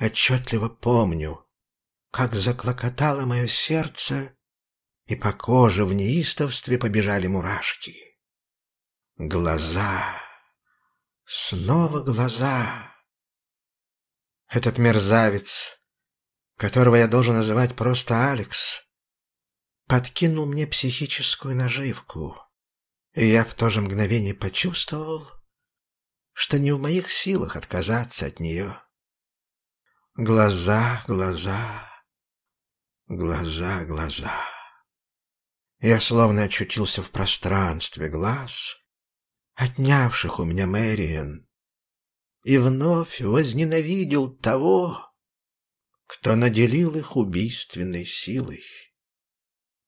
Отчетливо помню, как заклокотало мое сердце, и по коже в неистовстве побежали мурашки. Глаза, снова глаза. Этот мерзавец, которого я должен называть просто Алекс, подкинул мне психическую наживку — и я в то же мгновение почувствовал, что не в моих силах отказаться от нее. Глаза, глаза, глаза, глаза. Я словно очутился в пространстве глаз, отнявших у меня Мэриэн, и вновь возненавидел того, кто наделил их убийственной силой.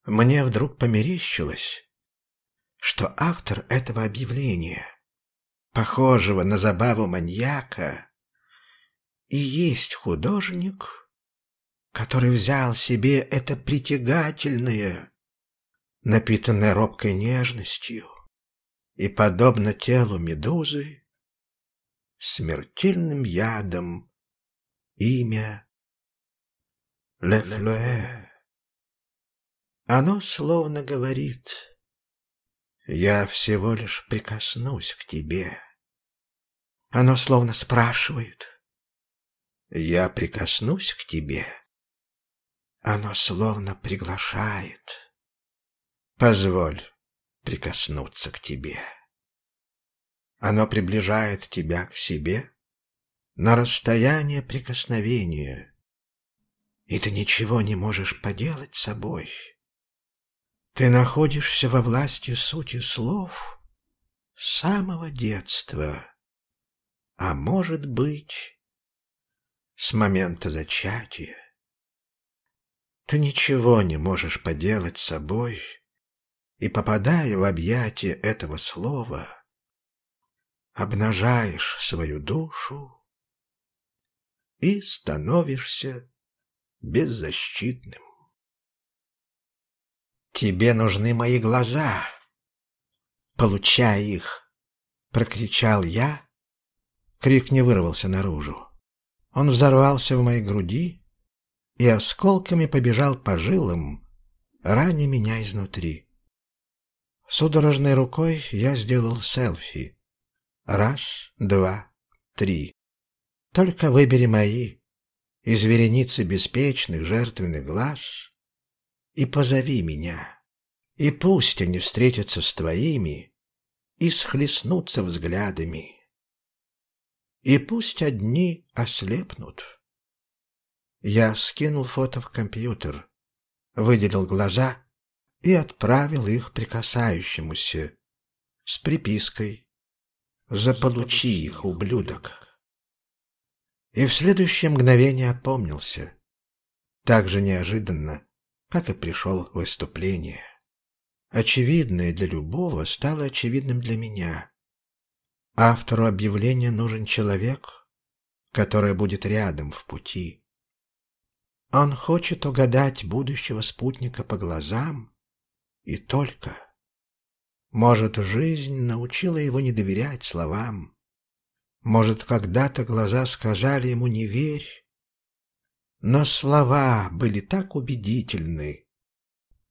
Мне вдруг померещилось, что автор этого объявления, похожего на забаву маньяка, и есть художник, который взял себе это притягательное, напитанное робкой нежностью, и, подобно телу медузы, смертельным ядом имя Ле Оно словно говорит я всего лишь прикоснусь к тебе. Оно словно спрашивает. Я прикоснусь к тебе. Оно словно приглашает. Позволь прикоснуться к тебе. Оно приближает тебя к себе на расстояние прикосновения, и ты ничего не можешь поделать с собой. Ты находишься во власти сути слов с самого детства, а может быть, с момента зачатия. Ты ничего не можешь поделать с собой, и, попадая в объятия этого слова, обнажаешь свою душу и становишься беззащитным. «Тебе нужны мои глаза. Получай их!» — прокричал я. Крик не вырвался наружу. Он взорвался в моей груди и осколками побежал по жилам, раня меня изнутри. Судорожной рукой я сделал селфи. Раз, два, три. Только выбери мои. Из вереницы беспечных жертвенных глаз и позови меня. И пусть они встретятся с твоими и схлестнутся взглядами. И пусть одни ослепнут. Я скинул фото в компьютер, выделил глаза и отправил их прикасающемуся с припиской «Заполучи их, ублюдок». И в следующее мгновение опомнился. Так же неожиданно, как и пришел в выступление. Очевидное для любого стало очевидным для меня. Автору объявления нужен человек, который будет рядом в пути. Он хочет угадать будущего спутника по глазам и только. Может, жизнь научила его не доверять словам. Может, когда-то глаза сказали ему «не верь», но слова были так убедительны,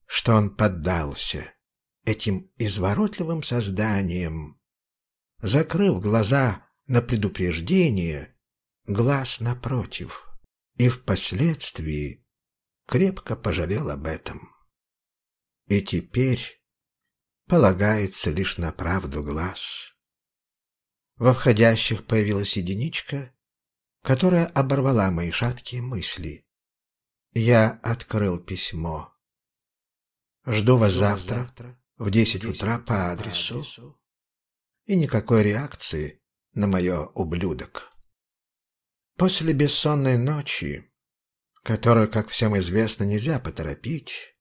что он поддался этим изворотливым созданиям. Закрыв глаза на предупреждение, глаз напротив, и впоследствии крепко пожалел об этом. И теперь полагается лишь на правду глаз. Во входящих появилась единичка которая оборвала мои шаткие мысли. Я открыл письмо. Жду вас завтра в десять утра по адресу. И никакой реакции на мое ублюдок. После бессонной ночи, которую, как всем известно, нельзя поторопить,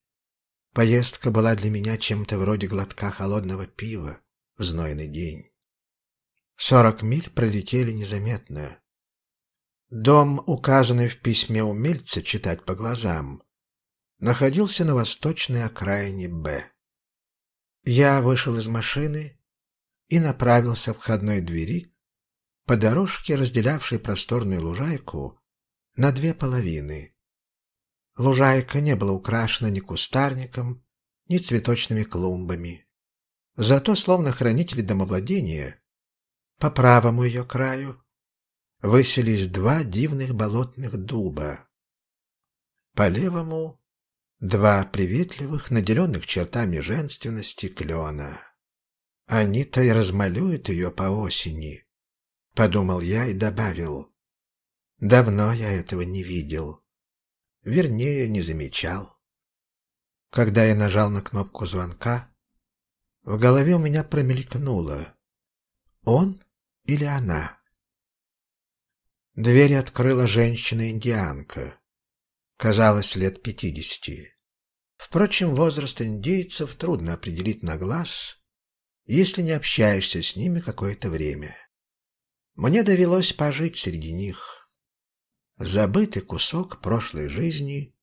поездка была для меня чем-то вроде глотка холодного пива в знойный день. Сорок миль пролетели незаметно. Дом, указанный в письме умельца читать по глазам, находился на восточной окраине Б. Я вышел из машины и направился к входной двери по дорожке, разделявшей просторную лужайку на две половины. Лужайка не была украшена ни кустарником, ни цветочными клумбами. Зато, словно хранители домовладения, по правому ее краю высились два дивных болотных дуба. По левому — два приветливых, наделенных чертами женственности клена. Они-то и размалюют ее по осени, — подумал я и добавил. Давно я этого не видел. Вернее, не замечал. Когда я нажал на кнопку звонка, в голове у меня промелькнуло. Он или она? Дверь открыла женщина-индианка. Казалось, лет пятидесяти. Впрочем, возраст индейцев трудно определить на глаз, если не общаешься с ними какое-то время. Мне довелось пожить среди них. Забытый кусок прошлой жизни,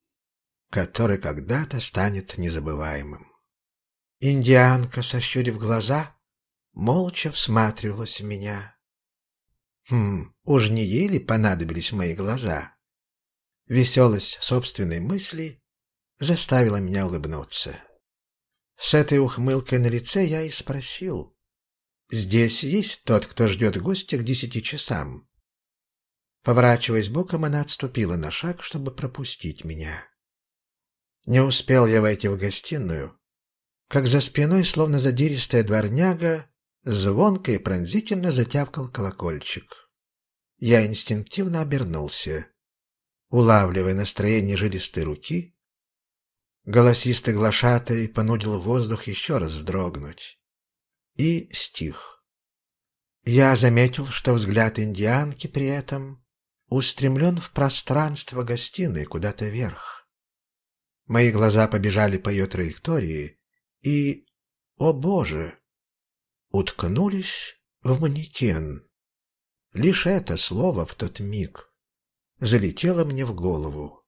который когда-то станет незабываемым. Индианка, сощурив глаза, молча всматривалась в меня. Хм, уж не ели понадобились мои глаза. Веселость собственной мысли заставила меня улыбнуться. С этой ухмылкой на лице я и спросил. «Здесь есть тот, кто ждет гостя к десяти часам?» Поворачиваясь боком, она отступила на шаг, чтобы пропустить меня. Не успел я войти в гостиную, как за спиной, словно задиристая дворняга, Звонко и пронзительно затявкал колокольчик. Я инстинктивно обернулся, улавливая настроение жилистой руки. Голосистый глашатый понудил воздух еще раз вдрогнуть, И стих. Я заметил, что взгляд индианки при этом устремлен в пространство гостиной куда-то вверх. Мои глаза побежали по ее траектории, и, о боже, уткнулись в манекен. Лишь это слово в тот миг залетело мне в голову.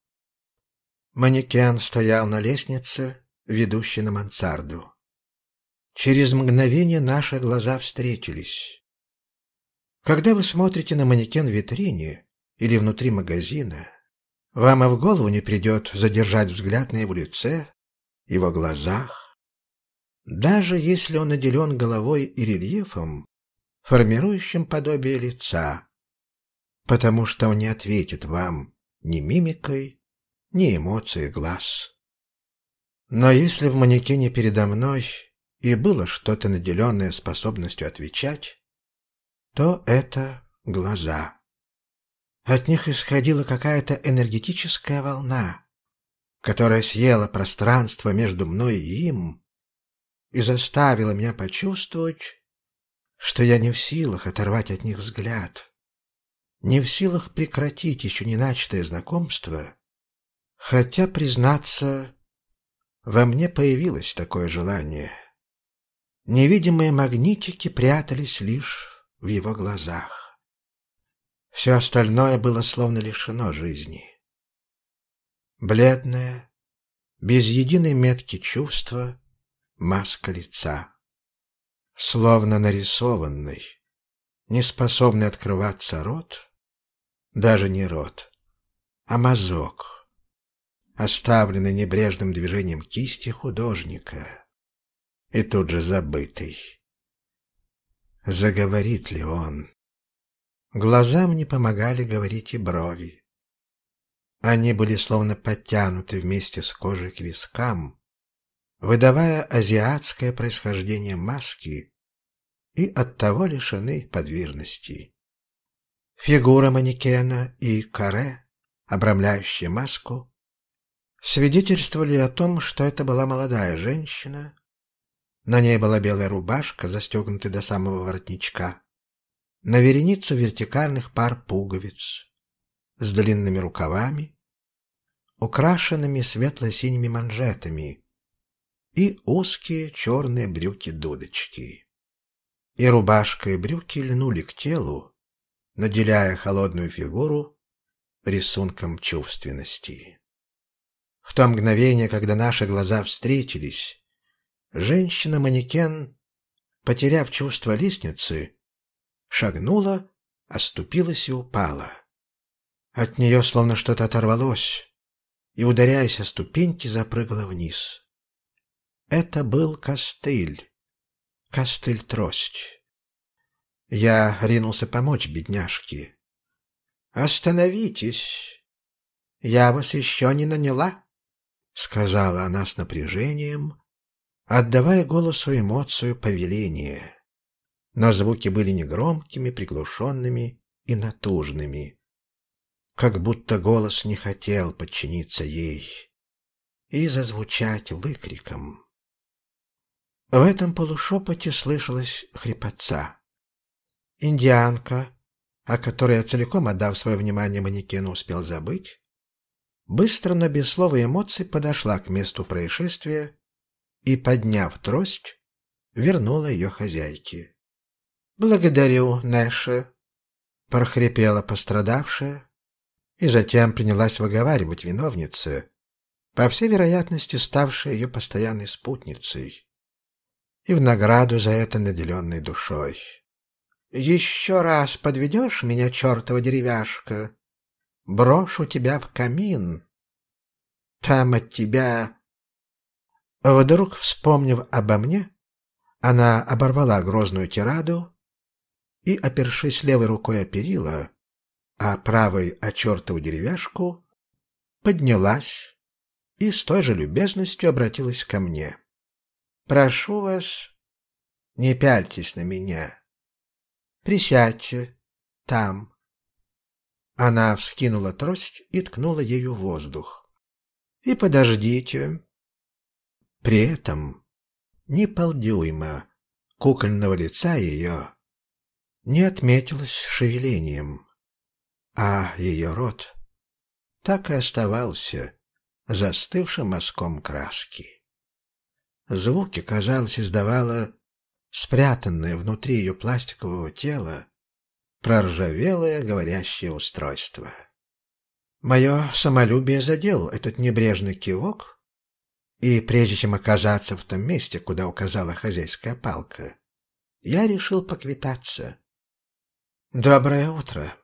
Манекен стоял на лестнице, ведущей на мансарду. Через мгновение наши глаза встретились. Когда вы смотрите на манекен в витрине или внутри магазина, вам и в голову не придет задержать взгляд на его лице, его глазах, даже если он наделен головой и рельефом, формирующим подобие лица, потому что он не ответит вам ни мимикой, ни эмоцией глаз. Но если в манекене передо мной и было что-то наделенное способностью отвечать, то это глаза. От них исходила какая-то энергетическая волна, которая съела пространство между мной и им, и заставила меня почувствовать, что я не в силах оторвать от них взгляд, не в силах прекратить еще не начатое знакомство, хотя, признаться, во мне появилось такое желание. Невидимые магнитики прятались лишь в его глазах. Все остальное было словно лишено жизни. Бледное, без единой метки чувства, маска лица. Словно нарисованный, не способный открываться рот, даже не рот, а мазок, оставленный небрежным движением кисти художника и тут же забытый. Заговорит ли он? Глазам не помогали говорить и брови. Они были словно подтянуты вместе с кожей к вискам, выдавая азиатское происхождение маски и оттого лишены подвижности. Фигура манекена и каре, обрамляющие маску, свидетельствовали о том, что это была молодая женщина. На ней была белая рубашка, застегнутая до самого воротничка, на вереницу вертикальных пар пуговиц с длинными рукавами, украшенными светло-синими манжетами, и узкие черные брюки-дудочки. И рубашка и брюки льнули к телу, наделяя холодную фигуру рисунком чувственности. В то мгновение, когда наши глаза встретились, женщина-манекен, потеряв чувство лестницы, шагнула, оступилась и упала. От нее словно что-то оторвалось, и, ударяясь о ступеньки, запрыгала вниз. Это был костыль. Костыль-трость. Я ринулся помочь бедняжке. «Остановитесь! Я вас еще не наняла!» — сказала она с напряжением, отдавая голосу эмоцию повеления. Но звуки были негромкими, приглушенными и натужными, как будто голос не хотел подчиниться ей и зазвучать выкриком. В этом полушепоте слышалась хрипотца. Индианка, о которой я целиком отдав свое внимание манекену успел забыть, быстро, но без слова эмоций, подошла к месту происшествия и, подняв трость, вернула ее хозяйке. «Благодарю, Нэша», — прохрипела пострадавшая, и затем принялась выговаривать виновнице, по всей вероятности ставшей ее постоянной спутницей и в награду за это наделенной душой. «Еще раз подведешь меня, чертова деревяшка, брошу тебя в камин. Там от тебя...» Вдруг, вспомнив обо мне, она оборвала грозную тираду и, опершись левой рукой о перила, а правой о чертову деревяшку, поднялась и с той же любезностью обратилась ко мне. Прошу вас, не пяльтесь на меня. Присядьте там. Она вскинула трость и ткнула ею в воздух. И подождите. При этом ни полдюйма кукольного лица ее не отметилось шевелением, а ее рот так и оставался застывшим оском краски. Звуки, казалось, издавала спрятанное внутри ее пластикового тела проржавелое говорящее устройство. Мое самолюбие задел этот небрежный кивок, и прежде чем оказаться в том месте, куда указала хозяйская палка, я решил поквитаться. «Доброе утро.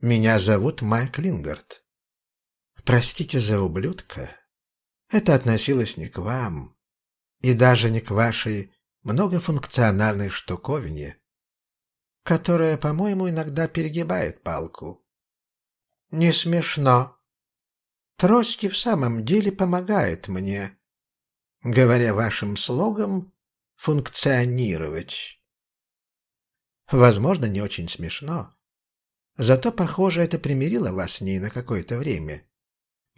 Меня зовут Майк Лингард. Простите за ублюдка. Это относилось не к вам, и даже не к вашей многофункциональной штуковине, которая, по-моему, иногда перегибает палку. Не смешно. Троски в самом деле помогает мне, говоря вашим слогом, функционировать. Возможно, не очень смешно. Зато, похоже, это примирило вас с ней на какое-то время.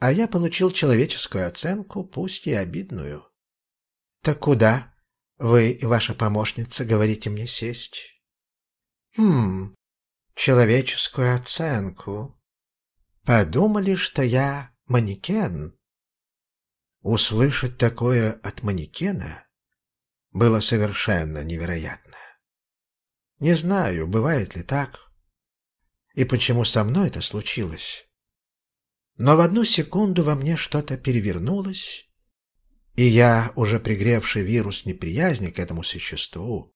А я получил человеческую оценку, пусть и обидную. Так куда? Вы и ваша помощница говорите мне сесть. Хм, человеческую оценку. Подумали, что я манекен. Услышать такое от манекена было совершенно невероятно. Не знаю, бывает ли так, и почему со мной это случилось. Но в одну секунду во мне что-то перевернулось, и я, уже пригревший вирус неприязни к этому существу,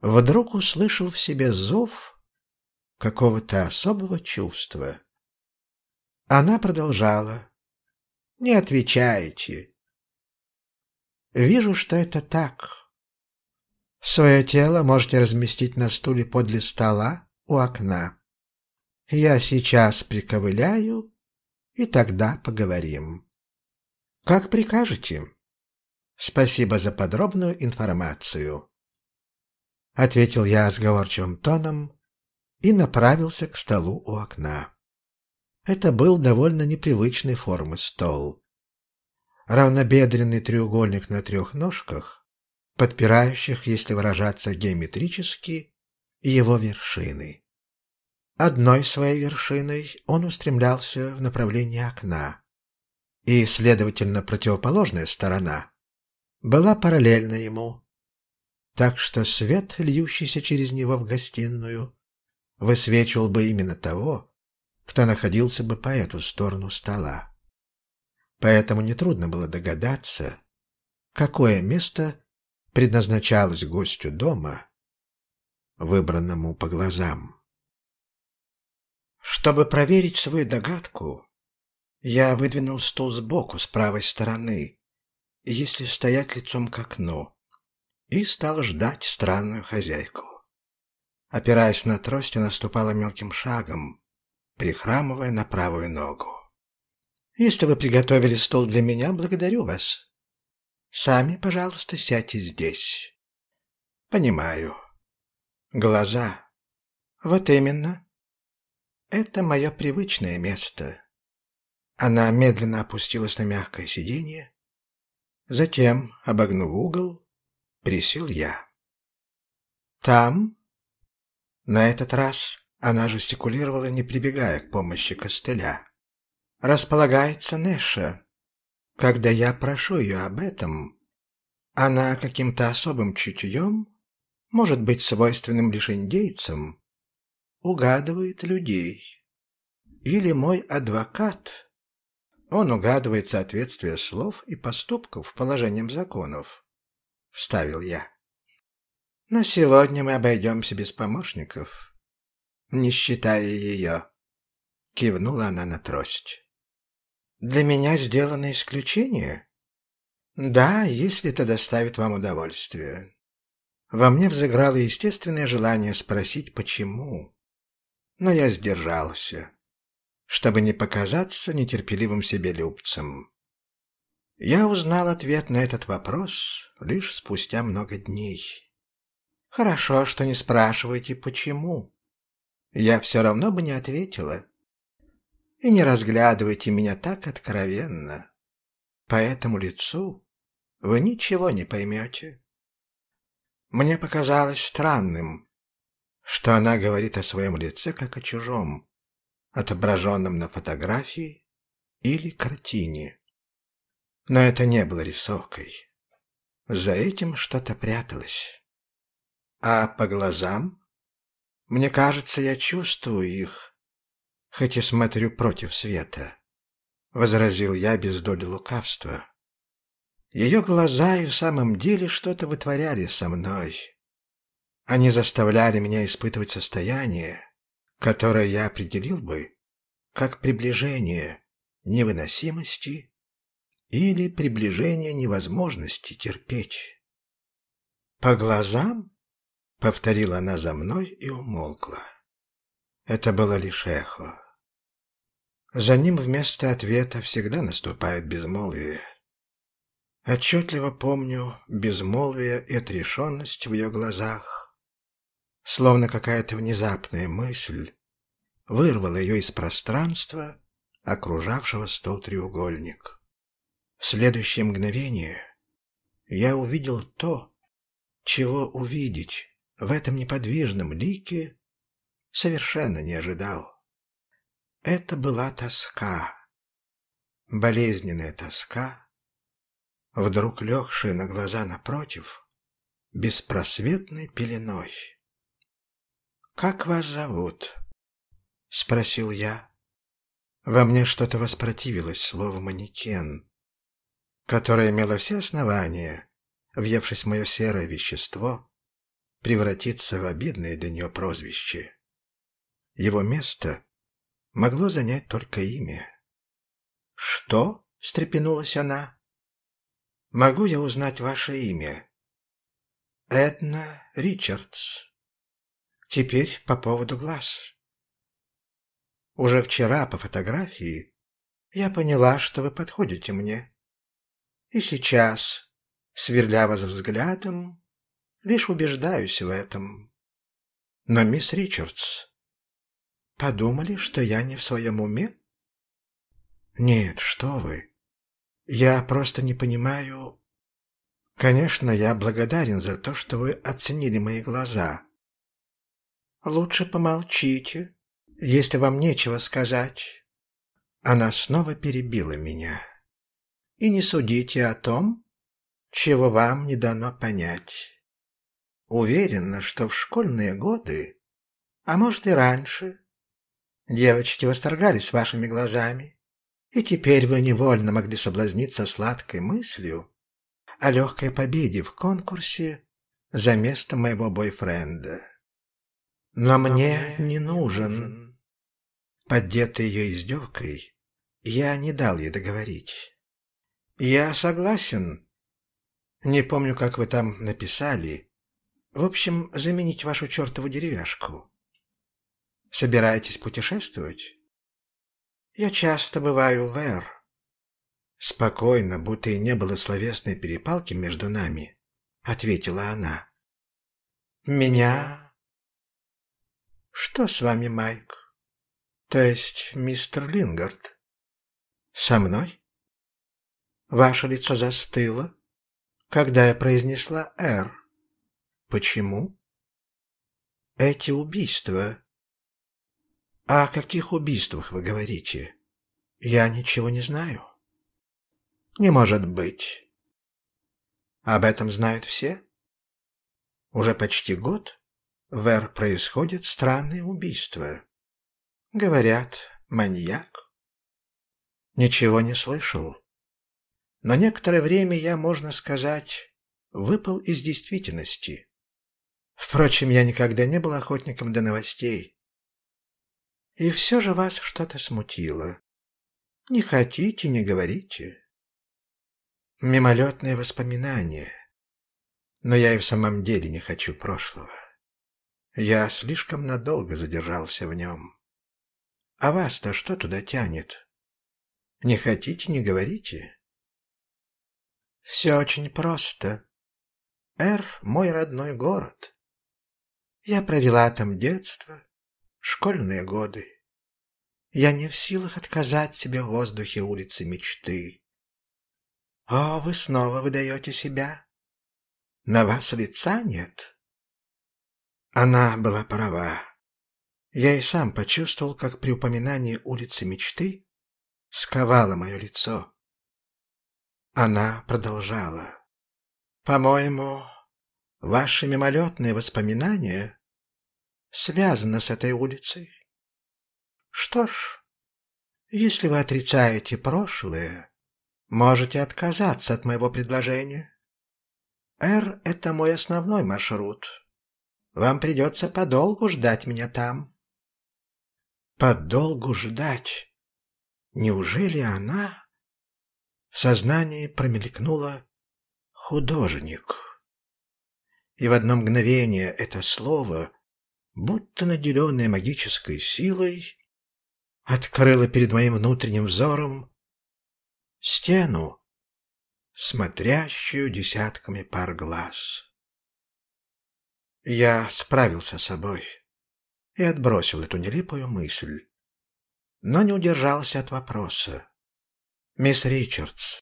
вдруг услышал в себе зов какого-то особого чувства. Она продолжала. «Не отвечаете». «Вижу, что это так. Свое тело можете разместить на стуле подле стола у окна. Я сейчас приковыляю, и тогда поговорим». Как прикажете. Спасибо за подробную информацию. Ответил я сговорчивым тоном и направился к столу у окна. Это был довольно непривычной формы стол. Равнобедренный треугольник на трех ножках, подпирающих, если выражаться геометрически, его вершины. Одной своей вершиной он устремлялся в направлении окна, и, следовательно, противоположная сторона, была параллельна ему. Так что свет, льющийся через него в гостиную, высвечивал бы именно того, кто находился бы по эту сторону стола. Поэтому нетрудно было догадаться, какое место предназначалось гостю дома, выбранному по глазам. Чтобы проверить свою догадку, я выдвинул стул сбоку, с правой стороны, если стоять лицом к окну, и стал ждать странную хозяйку. Опираясь на трость, наступала мелким шагом, прихрамывая на правую ногу. «Если вы приготовили стол для меня, благодарю вас. Сами, пожалуйста, сядьте здесь». «Понимаю. Глаза. Вот именно. Это мое привычное место». Она медленно опустилась на мягкое сиденье. Затем, обогнув угол, присел я. «Там?» На этот раз она жестикулировала, не прибегая к помощи костыля. «Располагается Нэша. Когда я прошу ее об этом, она каким-то особым чутьем, может быть, свойственным лишь индейцам, угадывает людей. Или мой адвокат он угадывает соответствие слов и поступков положением законов. Вставил я. Но сегодня мы обойдемся без помощников, не считая ее. Кивнула она на трость. Для меня сделано исключение. Да, если это доставит вам удовольствие. Во мне взыграло естественное желание спросить, почему. Но я сдержался чтобы не показаться нетерпеливым себе любцем. Я узнал ответ на этот вопрос лишь спустя много дней. Хорошо, что не спрашиваете, почему. Я все равно бы не ответила. И не разглядывайте меня так откровенно. По этому лицу вы ничего не поймете. Мне показалось странным, что она говорит о своем лице как о чужом, отображенном на фотографии или картине. Но это не было рисовкой. За этим что-то пряталось. А по глазам? Мне кажется, я чувствую их, хоть и смотрю против света. Возразил я без доли лукавства. Ее глаза и в самом деле что-то вытворяли со мной. Они заставляли меня испытывать состояние, которое я определил бы как приближение невыносимости или приближение невозможности терпеть. «По глазам?» — повторила она за мной и умолкла. Это было лишь эхо. За ним вместо ответа всегда наступает безмолвие. Отчетливо помню безмолвие и отрешенность в ее глазах, словно какая-то внезапная мысль, вырвала ее из пространства, окружавшего стол треугольник. В следующее мгновение я увидел то, чего увидеть в этом неподвижном лике совершенно не ожидал. Это была тоска, болезненная тоска, вдруг легшая на глаза напротив, беспросветной пеленой. «Как вас зовут?» — спросил я. Во мне что-то воспротивилось слово «манекен», которое имело все основания, въевшись в мое серое вещество, превратиться в обидное для нее прозвище. Его место могло занять только имя. «Что?» — встрепенулась она. «Могу я узнать ваше имя?» «Эдна Ричардс». Теперь по поводу глаз. Уже вчера по фотографии я поняла, что вы подходите мне. И сейчас, сверля вас взглядом, лишь убеждаюсь в этом. Но, мисс Ричардс, подумали, что я не в своем уме? Нет, что вы. Я просто не понимаю... Конечно, я благодарен за то, что вы оценили мои глаза — лучше помолчите, если вам нечего сказать». Она снова перебила меня. «И не судите о том, чего вам не дано понять. Уверена, что в школьные годы, а может и раньше, девочки восторгались вашими глазами, и теперь вы невольно могли соблазниться сладкой мыслью о легкой победе в конкурсе за место моего бойфренда» но мне не нужен. Поддетый ее издевкой, я не дал ей договорить. Я согласен. Не помню, как вы там написали. В общем, заменить вашу чертову деревяшку. Собираетесь путешествовать? Я часто бываю в Эр. Спокойно, будто и не было словесной перепалки между нами, ответила она. Меня «Что с вами, Майк?» «То есть мистер Лингард?» «Со мной?» «Ваше лицо застыло, когда я произнесла «Р». «Почему?» «Эти убийства...» «О каких убийствах вы говорите?» «Я ничего не знаю». «Не может быть». «Об этом знают все?» «Уже почти год?» Вер происходят странные убийства. Говорят, маньяк. Ничего не слышал. Но некоторое время я, можно сказать, выпал из действительности. Впрочем, я никогда не был охотником до новостей. И все же вас что-то смутило. Не хотите, не говорите. Мимолетные воспоминания. Но я и в самом деле не хочу прошлого. Я слишком надолго задержался в нем. А вас-то что туда тянет? Не хотите, не говорите. Все очень просто. Эр — мой родной город. Я провела там детство, школьные годы. Я не в силах отказать себе в воздухе улицы мечты. О, а вы снова выдаете себя. На вас лица нет. Она была права. Я и сам почувствовал, как при упоминании улицы мечты сковало мое лицо. Она продолжала. «По-моему, ваши мимолетные воспоминания связаны с этой улицей. Что ж, если вы отрицаете прошлое, можете отказаться от моего предложения. Р — это мой основной маршрут». Вам придется подолгу ждать меня там». «Подолгу ждать? Неужели она?» В сознании промелькнула «художник». И в одно мгновение это слово, будто наделенное магической силой, открыло перед моим внутренним взором стену, смотрящую десятками пар глаз. Я справился с собой и отбросил эту нелепую мысль, но не удержался от вопроса. «Мисс Ричардс,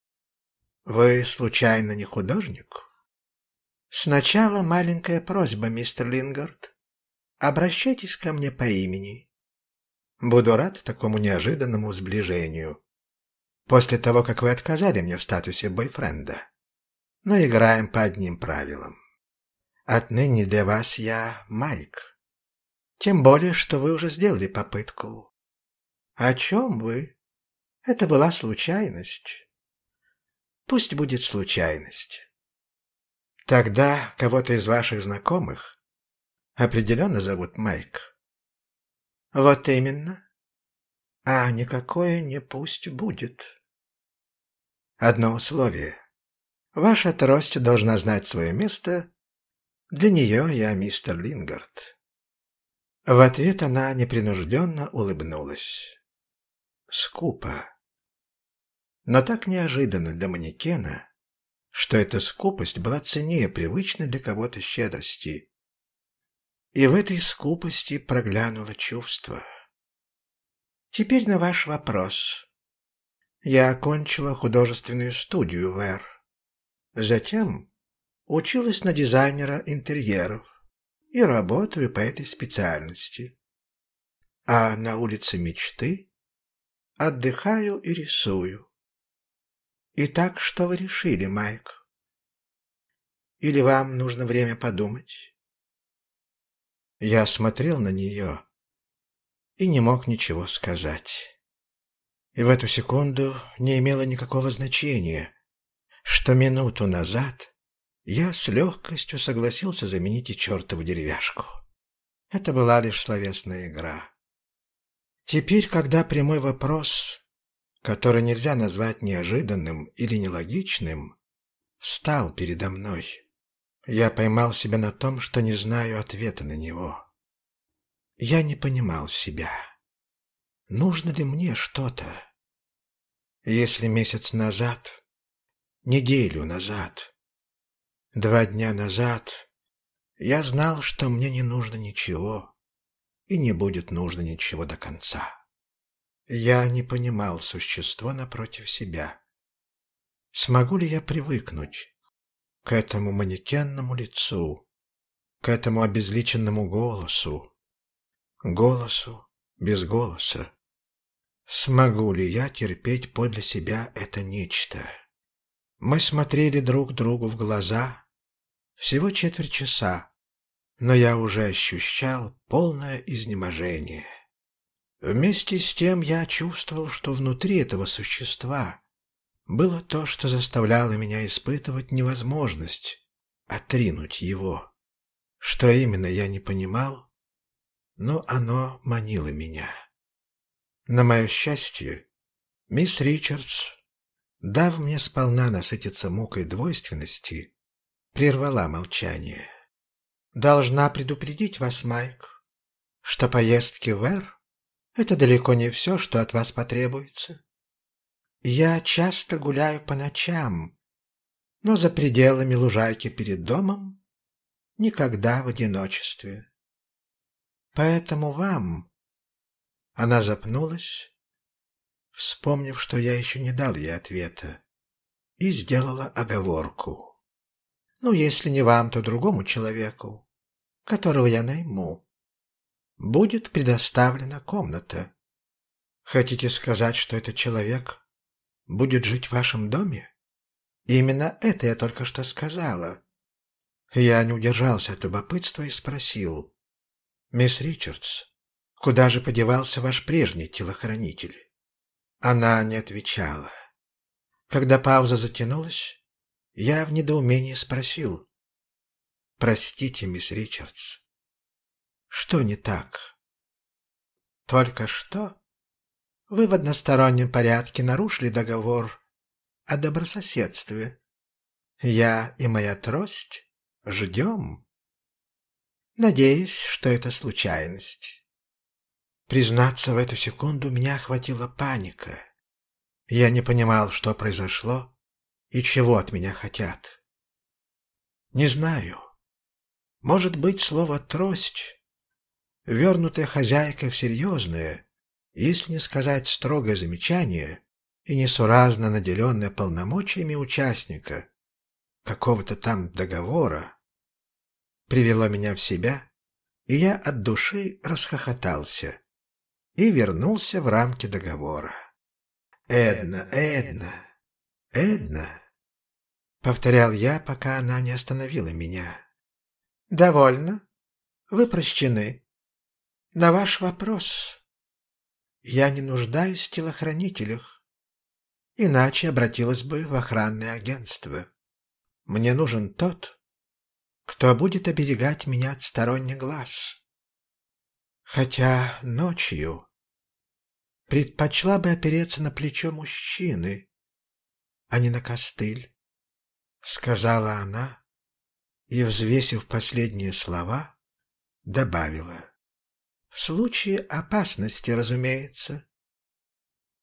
вы, случайно, не художник?» «Сначала маленькая просьба, мистер Лингард. Обращайтесь ко мне по имени. Буду рад такому неожиданному сближению. После того, как вы отказали мне в статусе бойфренда, но играем по одним правилам. Отныне для вас я Майк. Тем более, что вы уже сделали попытку. О чем вы? Это была случайность. Пусть будет случайность. Тогда кого-то из ваших знакомых определенно зовут Майк. Вот именно. А никакое не пусть будет. Одно условие. Ваша трость должна знать свое место для нее я мистер Лингард. В ответ она непринужденно улыбнулась. Скупо. Но так неожиданно для манекена, что эта скупость была ценнее привычной для кого-то щедрости. И в этой скупости проглянуло чувство. Теперь на ваш вопрос. Я окончила художественную студию вэр. Затем Училась на дизайнера интерьеров и работаю по этой специальности. А на улице мечты отдыхаю и рисую. Итак, что вы решили, Майк? Или вам нужно время подумать? Я смотрел на нее и не мог ничего сказать. И в эту секунду не имело никакого значения, что минуту назад я с легкостью согласился заменить и чертову деревяшку. Это была лишь словесная игра. Теперь, когда прямой вопрос, который нельзя назвать неожиданным или нелогичным, встал передо мной, я поймал себя на том, что не знаю ответа на него. Я не понимал себя. Нужно ли мне что-то? Если месяц назад, неделю назад, Два дня назад я знал, что мне не нужно ничего и не будет нужно ничего до конца. Я не понимал существо напротив себя. Смогу ли я привыкнуть к этому манекенному лицу, к этому обезличенному голосу, голосу без голоса? Смогу ли я терпеть подле себя это нечто? Мы смотрели друг другу в глаза — всего четверть часа, но я уже ощущал полное изнеможение. Вместе с тем я чувствовал, что внутри этого существа было то, что заставляло меня испытывать невозможность отринуть его. Что именно, я не понимал, но оно манило меня. На мое счастье, мисс Ричардс, дав мне сполна насытиться мукой двойственности, прервала молчание. «Должна предупредить вас, Майк, что поездки в Эр — это далеко не все, что от вас потребуется. Я часто гуляю по ночам, но за пределами лужайки перед домом никогда в одиночестве. Поэтому вам...» Она запнулась, вспомнив, что я еще не дал ей ответа, и сделала оговорку. Ну, если не вам, то другому человеку, которого я найму. Будет предоставлена комната. Хотите сказать, что этот человек будет жить в вашем доме? Именно это я только что сказала. Я не удержался от любопытства и спросил. «Мисс Ричардс, куда же подевался ваш прежний телохранитель?» Она не отвечала. Когда пауза затянулась, я в недоумении спросил. «Простите, мисс Ричардс, что не так?» «Только что вы в одностороннем порядке нарушили договор о добрососедстве. Я и моя трость ждем. Надеюсь, что это случайность». Признаться, в эту секунду меня охватила паника. Я не понимал, что произошло, и чего от меня хотят. Не знаю. Может быть, слово «трость» вернутая хозяйка в серьезное, если не сказать строгое замечание и несуразно наделенное полномочиями участника какого-то там договора, привело меня в себя, и я от души расхохотался и вернулся в рамки договора. «Эдна, Эдна, Эдна!» Повторял я, пока она не остановила меня. «Довольно. Вы прощены. На ваш вопрос. Я не нуждаюсь в телохранителях. Иначе обратилась бы в охранное агентство. Мне нужен тот, кто будет оберегать меня от сторонних глаз. Хотя ночью предпочла бы опереться на плечо мужчины, а не на костыль сказала она и, взвесив последние слова, добавила. В случае опасности, разумеется.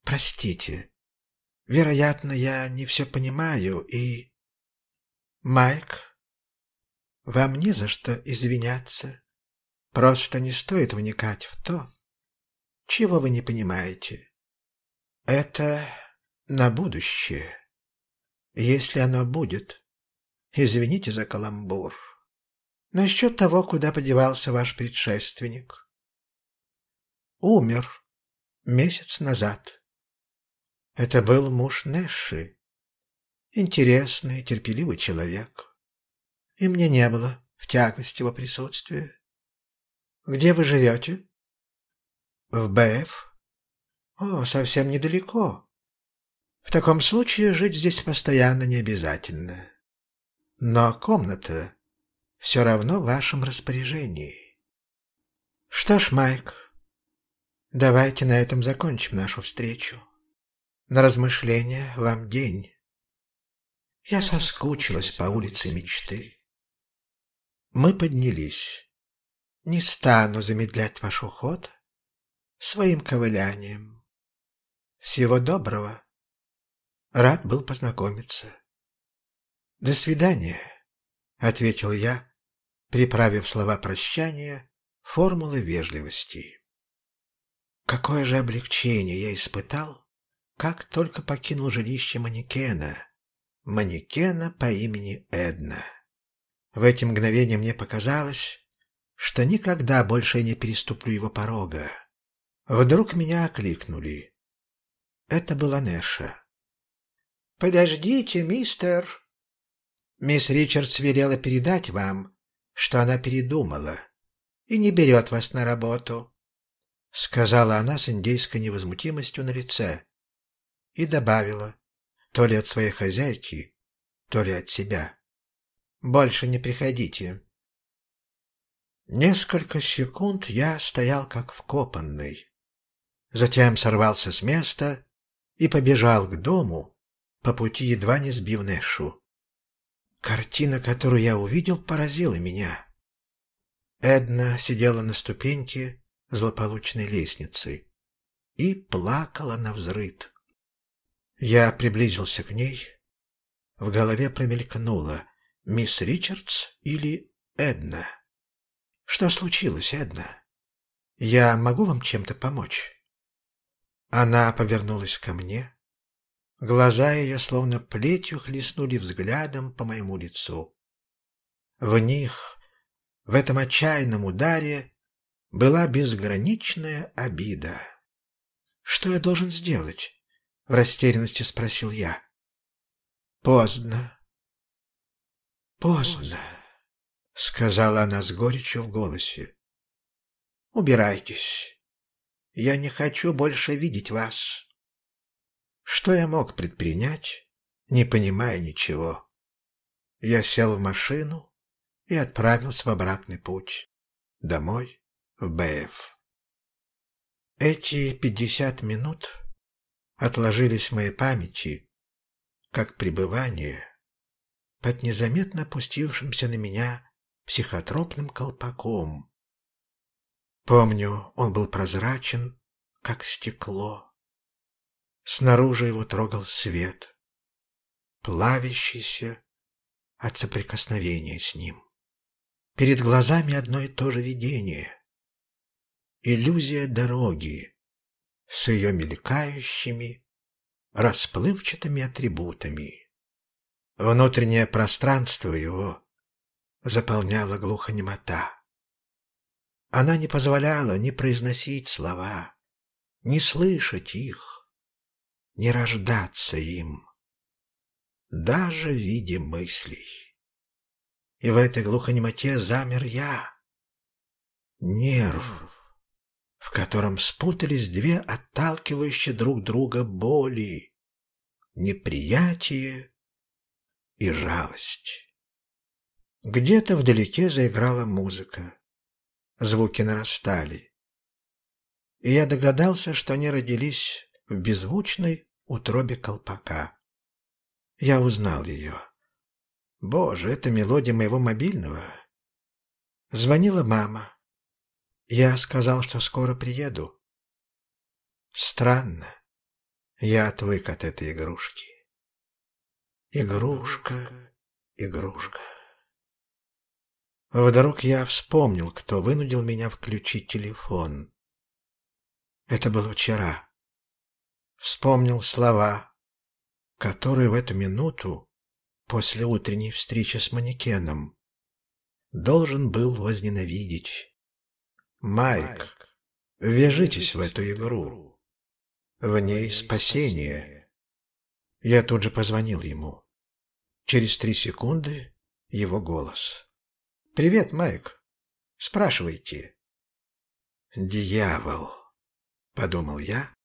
Простите. Вероятно, я не все понимаю и... Майк, вам не за что извиняться. Просто не стоит вникать в то, чего вы не понимаете. Это на будущее если оно будет. Извините за каламбур. Насчет того, куда подевался ваш предшественник. Умер месяц назад. Это был муж Нэши. Интересный, терпеливый человек. И мне не было в тягость его присутствия. Где вы живете? В БФ. О, совсем недалеко. В таком случае жить здесь постоянно не обязательно. Но комната все равно в вашем распоряжении. Что ж, Майк, давайте на этом закончим нашу встречу. На размышления вам день. Я соскучилась по улице мечты. Мы поднялись. Не стану замедлять ваш уход своим ковылянием. Всего доброго. Рад был познакомиться. «До свидания», — ответил я, приправив слова прощания формулы вежливости. Какое же облегчение я испытал, как только покинул жилище манекена, манекена по имени Эдна. В эти мгновения мне показалось, что никогда больше не переступлю его порога. Вдруг меня окликнули. Это была Нэша. «Подождите, мистер!» Мисс Ричардс велела передать вам, что она передумала и не берет вас на работу, — сказала она с индейской невозмутимостью на лице и добавила, то ли от своей хозяйки, то ли от себя. «Больше не приходите». Несколько секунд я стоял как вкопанный. Затем сорвался с места и побежал к дому, по пути едва не сбив Нэшу. Картина, которую я увидел, поразила меня. Эдна сидела на ступеньке злополучной лестницы и плакала на взрыд. Я приблизился к ней. В голове промелькнуло «Мисс Ричардс или Эдна?» «Что случилось, Эдна? Я могу вам чем-то помочь?» Она повернулась ко мне, Глаза ее словно плетью хлестнули взглядом по моему лицу. В них, в этом отчаянном ударе, была безграничная обида. «Что я должен сделать?» — в растерянности спросил я. «Поздно. Поздно», Поздно — сказала она с горечью в голосе. «Убирайтесь. Я не хочу больше видеть вас». Что я мог предпринять, не понимая ничего? Я сел в машину и отправился в обратный путь. Домой, в БФ. Эти пятьдесят минут отложились в моей памяти, как пребывание под незаметно опустившимся на меня психотропным колпаком. Помню, он был прозрачен, как стекло. Снаружи его трогал свет, плавящийся от соприкосновения с ним. Перед глазами одно и то же видение. Иллюзия дороги с ее мелькающими, расплывчатыми атрибутами. Внутреннее пространство его заполняла глухонемота. Она не позволяла ни произносить слова, ни слышать их не рождаться им, даже в виде мыслей. И в этой глухонемоте замер я. Нерв, в котором спутались две отталкивающие друг друга боли, неприятие и жалость. Где-то вдалеке заиграла музыка. Звуки нарастали. И я догадался, что они родились в беззвучной утробе колпака. Я узнал ее. Боже, это мелодия моего мобильного. Звонила мама. Я сказал, что скоро приеду. Странно. Я отвык от этой игрушки. Игрушка, игрушка. Вдруг я вспомнил, кто вынудил меня включить телефон. Это было вчера вспомнил слова, которые в эту минуту, после утренней встречи с манекеном, должен был возненавидеть. «Майк, ввяжитесь в эту игру. В ней спасение». Я тут же позвонил ему. Через три секунды его голос. «Привет, Майк. Спрашивайте». «Дьявол», — подумал я,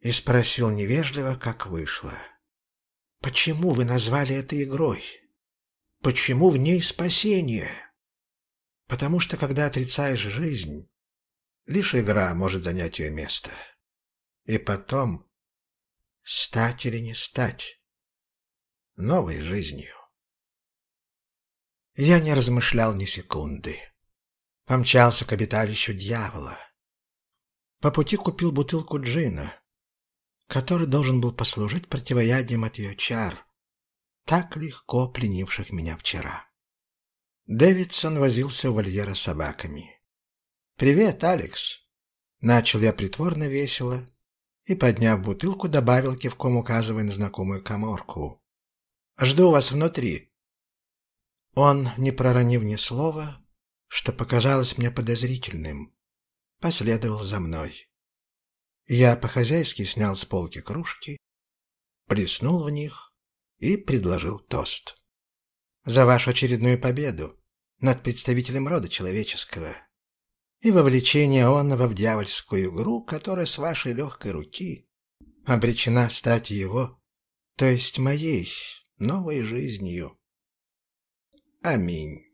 и спросил невежливо, как вышло. «Почему вы назвали это игрой? Почему в ней спасение?» «Потому что, когда отрицаешь жизнь, лишь игра может занять ее место. И потом, стать или не стать, новой жизнью». Я не размышлял ни секунды. Помчался к обиталищу дьявола. По пути купил бутылку джина, который должен был послужить противоядием от ее чар, так легко пленивших меня вчера. Дэвидсон возился у вольера с собаками. «Привет, Алекс!» Начал я притворно весело и, подняв бутылку, добавил кивком, указывая на знакомую коморку. «Жду вас внутри!» Он, не проронив ни слова, что показалось мне подозрительным, последовал за мной. Я по-хозяйски снял с полки кружки, плеснул в них и предложил тост. «За вашу очередную победу над представителем рода человеческого и вовлечение онного в дьявольскую игру, которая с вашей легкой руки обречена стать его, то есть моей, новой жизнью. Аминь».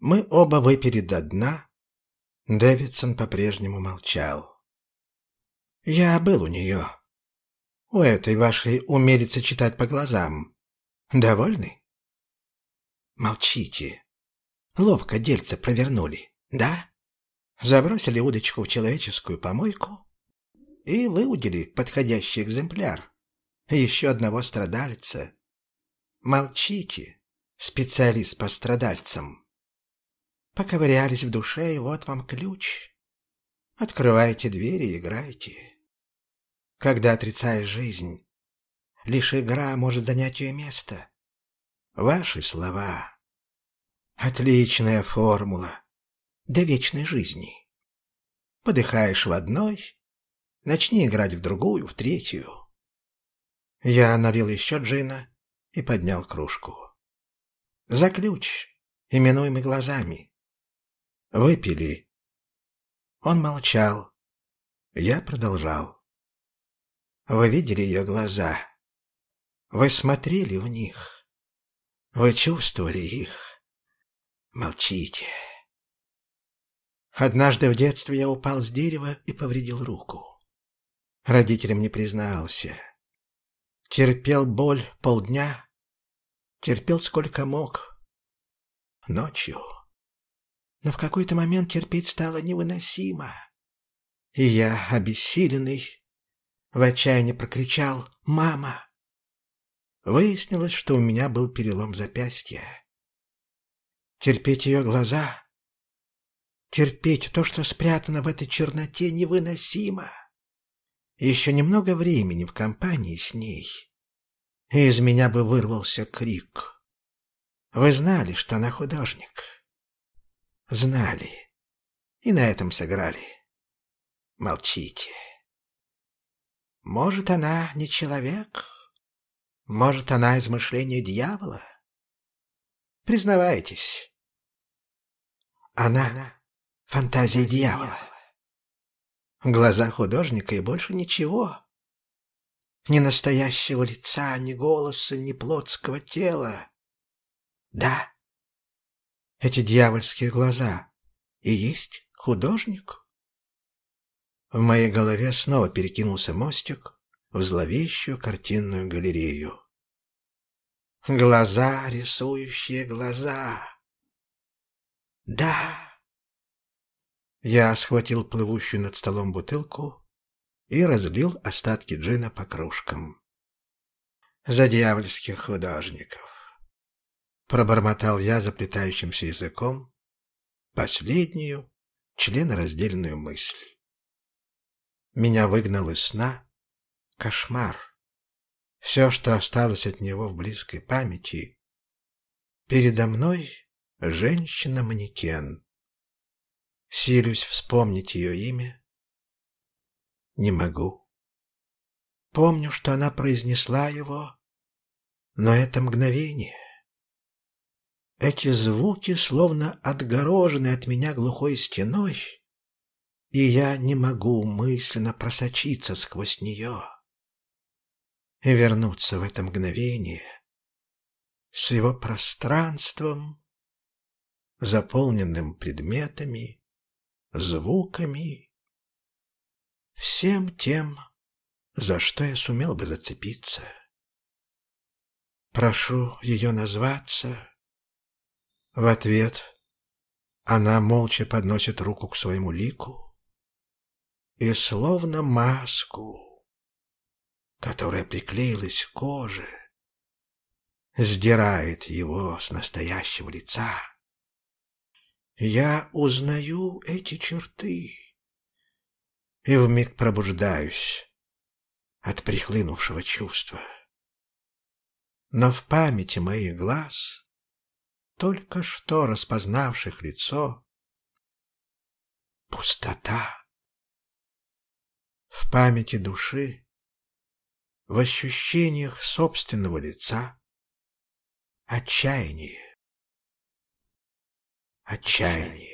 Мы оба выпили до дна, Дэвидсон по-прежнему молчал. Я был у нее. У этой вашей умелицы читать по глазам. Довольны? Молчите. Ловко дельца провернули, да? Забросили удочку в человеческую помойку и выудили подходящий экземпляр. Еще одного страдальца. Молчите, специалист по страдальцам. Поковырялись в душе, и вот вам ключ. Открывайте двери и играйте когда отрицаешь жизнь. Лишь игра может занять ее место. Ваши слова — отличная формула для вечной жизни. Подыхаешь в одной, начни играть в другую, в третью. Я налил еще джина и поднял кружку. За ключ, именуемый глазами. Выпили. Он молчал. Я продолжал. Вы видели ее глаза? Вы смотрели в них? Вы чувствовали их? Молчите. Однажды в детстве я упал с дерева и повредил руку. Родителям не признался. Терпел боль полдня. Терпел сколько мог. Ночью. Но в какой-то момент терпеть стало невыносимо. И я, обессиленный, в отчаянии прокричал «Мама!». Выяснилось, что у меня был перелом запястья. Терпеть ее глаза, терпеть то, что спрятано в этой черноте, невыносимо. Еще немного времени в компании с ней, и из меня бы вырвался крик. Вы знали, что она художник. Знали. И на этом сыграли. Молчите. Может, она не человек? Может, она измышление дьявола? Признавайтесь. Она — фантазия дьявола. Глаза художника и больше ничего. Ни настоящего лица, ни голоса, ни плотского тела. Да, эти дьявольские глаза и есть художник. В моей голове снова перекинулся мостик в зловещую картинную галерею. Глаза, рисующие глаза. Да. Я схватил плывущую над столом бутылку и разлил остатки джина по кружкам. За дьявольских художников. Пробормотал я заплетающимся языком последнюю членораздельную мысль. Меня выгнал из сна кошмар. Все, что осталось от него в близкой памяти. Передо мной женщина-манекен. Силюсь вспомнить ее имя. Не могу. Помню, что она произнесла его, но это мгновение. Эти звуки словно отгорожены от меня глухой стеной, и я не могу мысленно просочиться сквозь нее и вернуться в это мгновение с его пространством, заполненным предметами, звуками, всем тем, за что я сумел бы зацепиться. Прошу ее назваться. В ответ она молча подносит руку к своему лику, и словно маску, которая приклеилась к коже, сдирает его с настоящего лица. Я узнаю эти черты и вмиг пробуждаюсь от прихлынувшего чувства. Но в памяти моих глаз, только что распознавших лицо, пустота в памяти души, в ощущениях собственного лица, отчаяние. Отчаяние.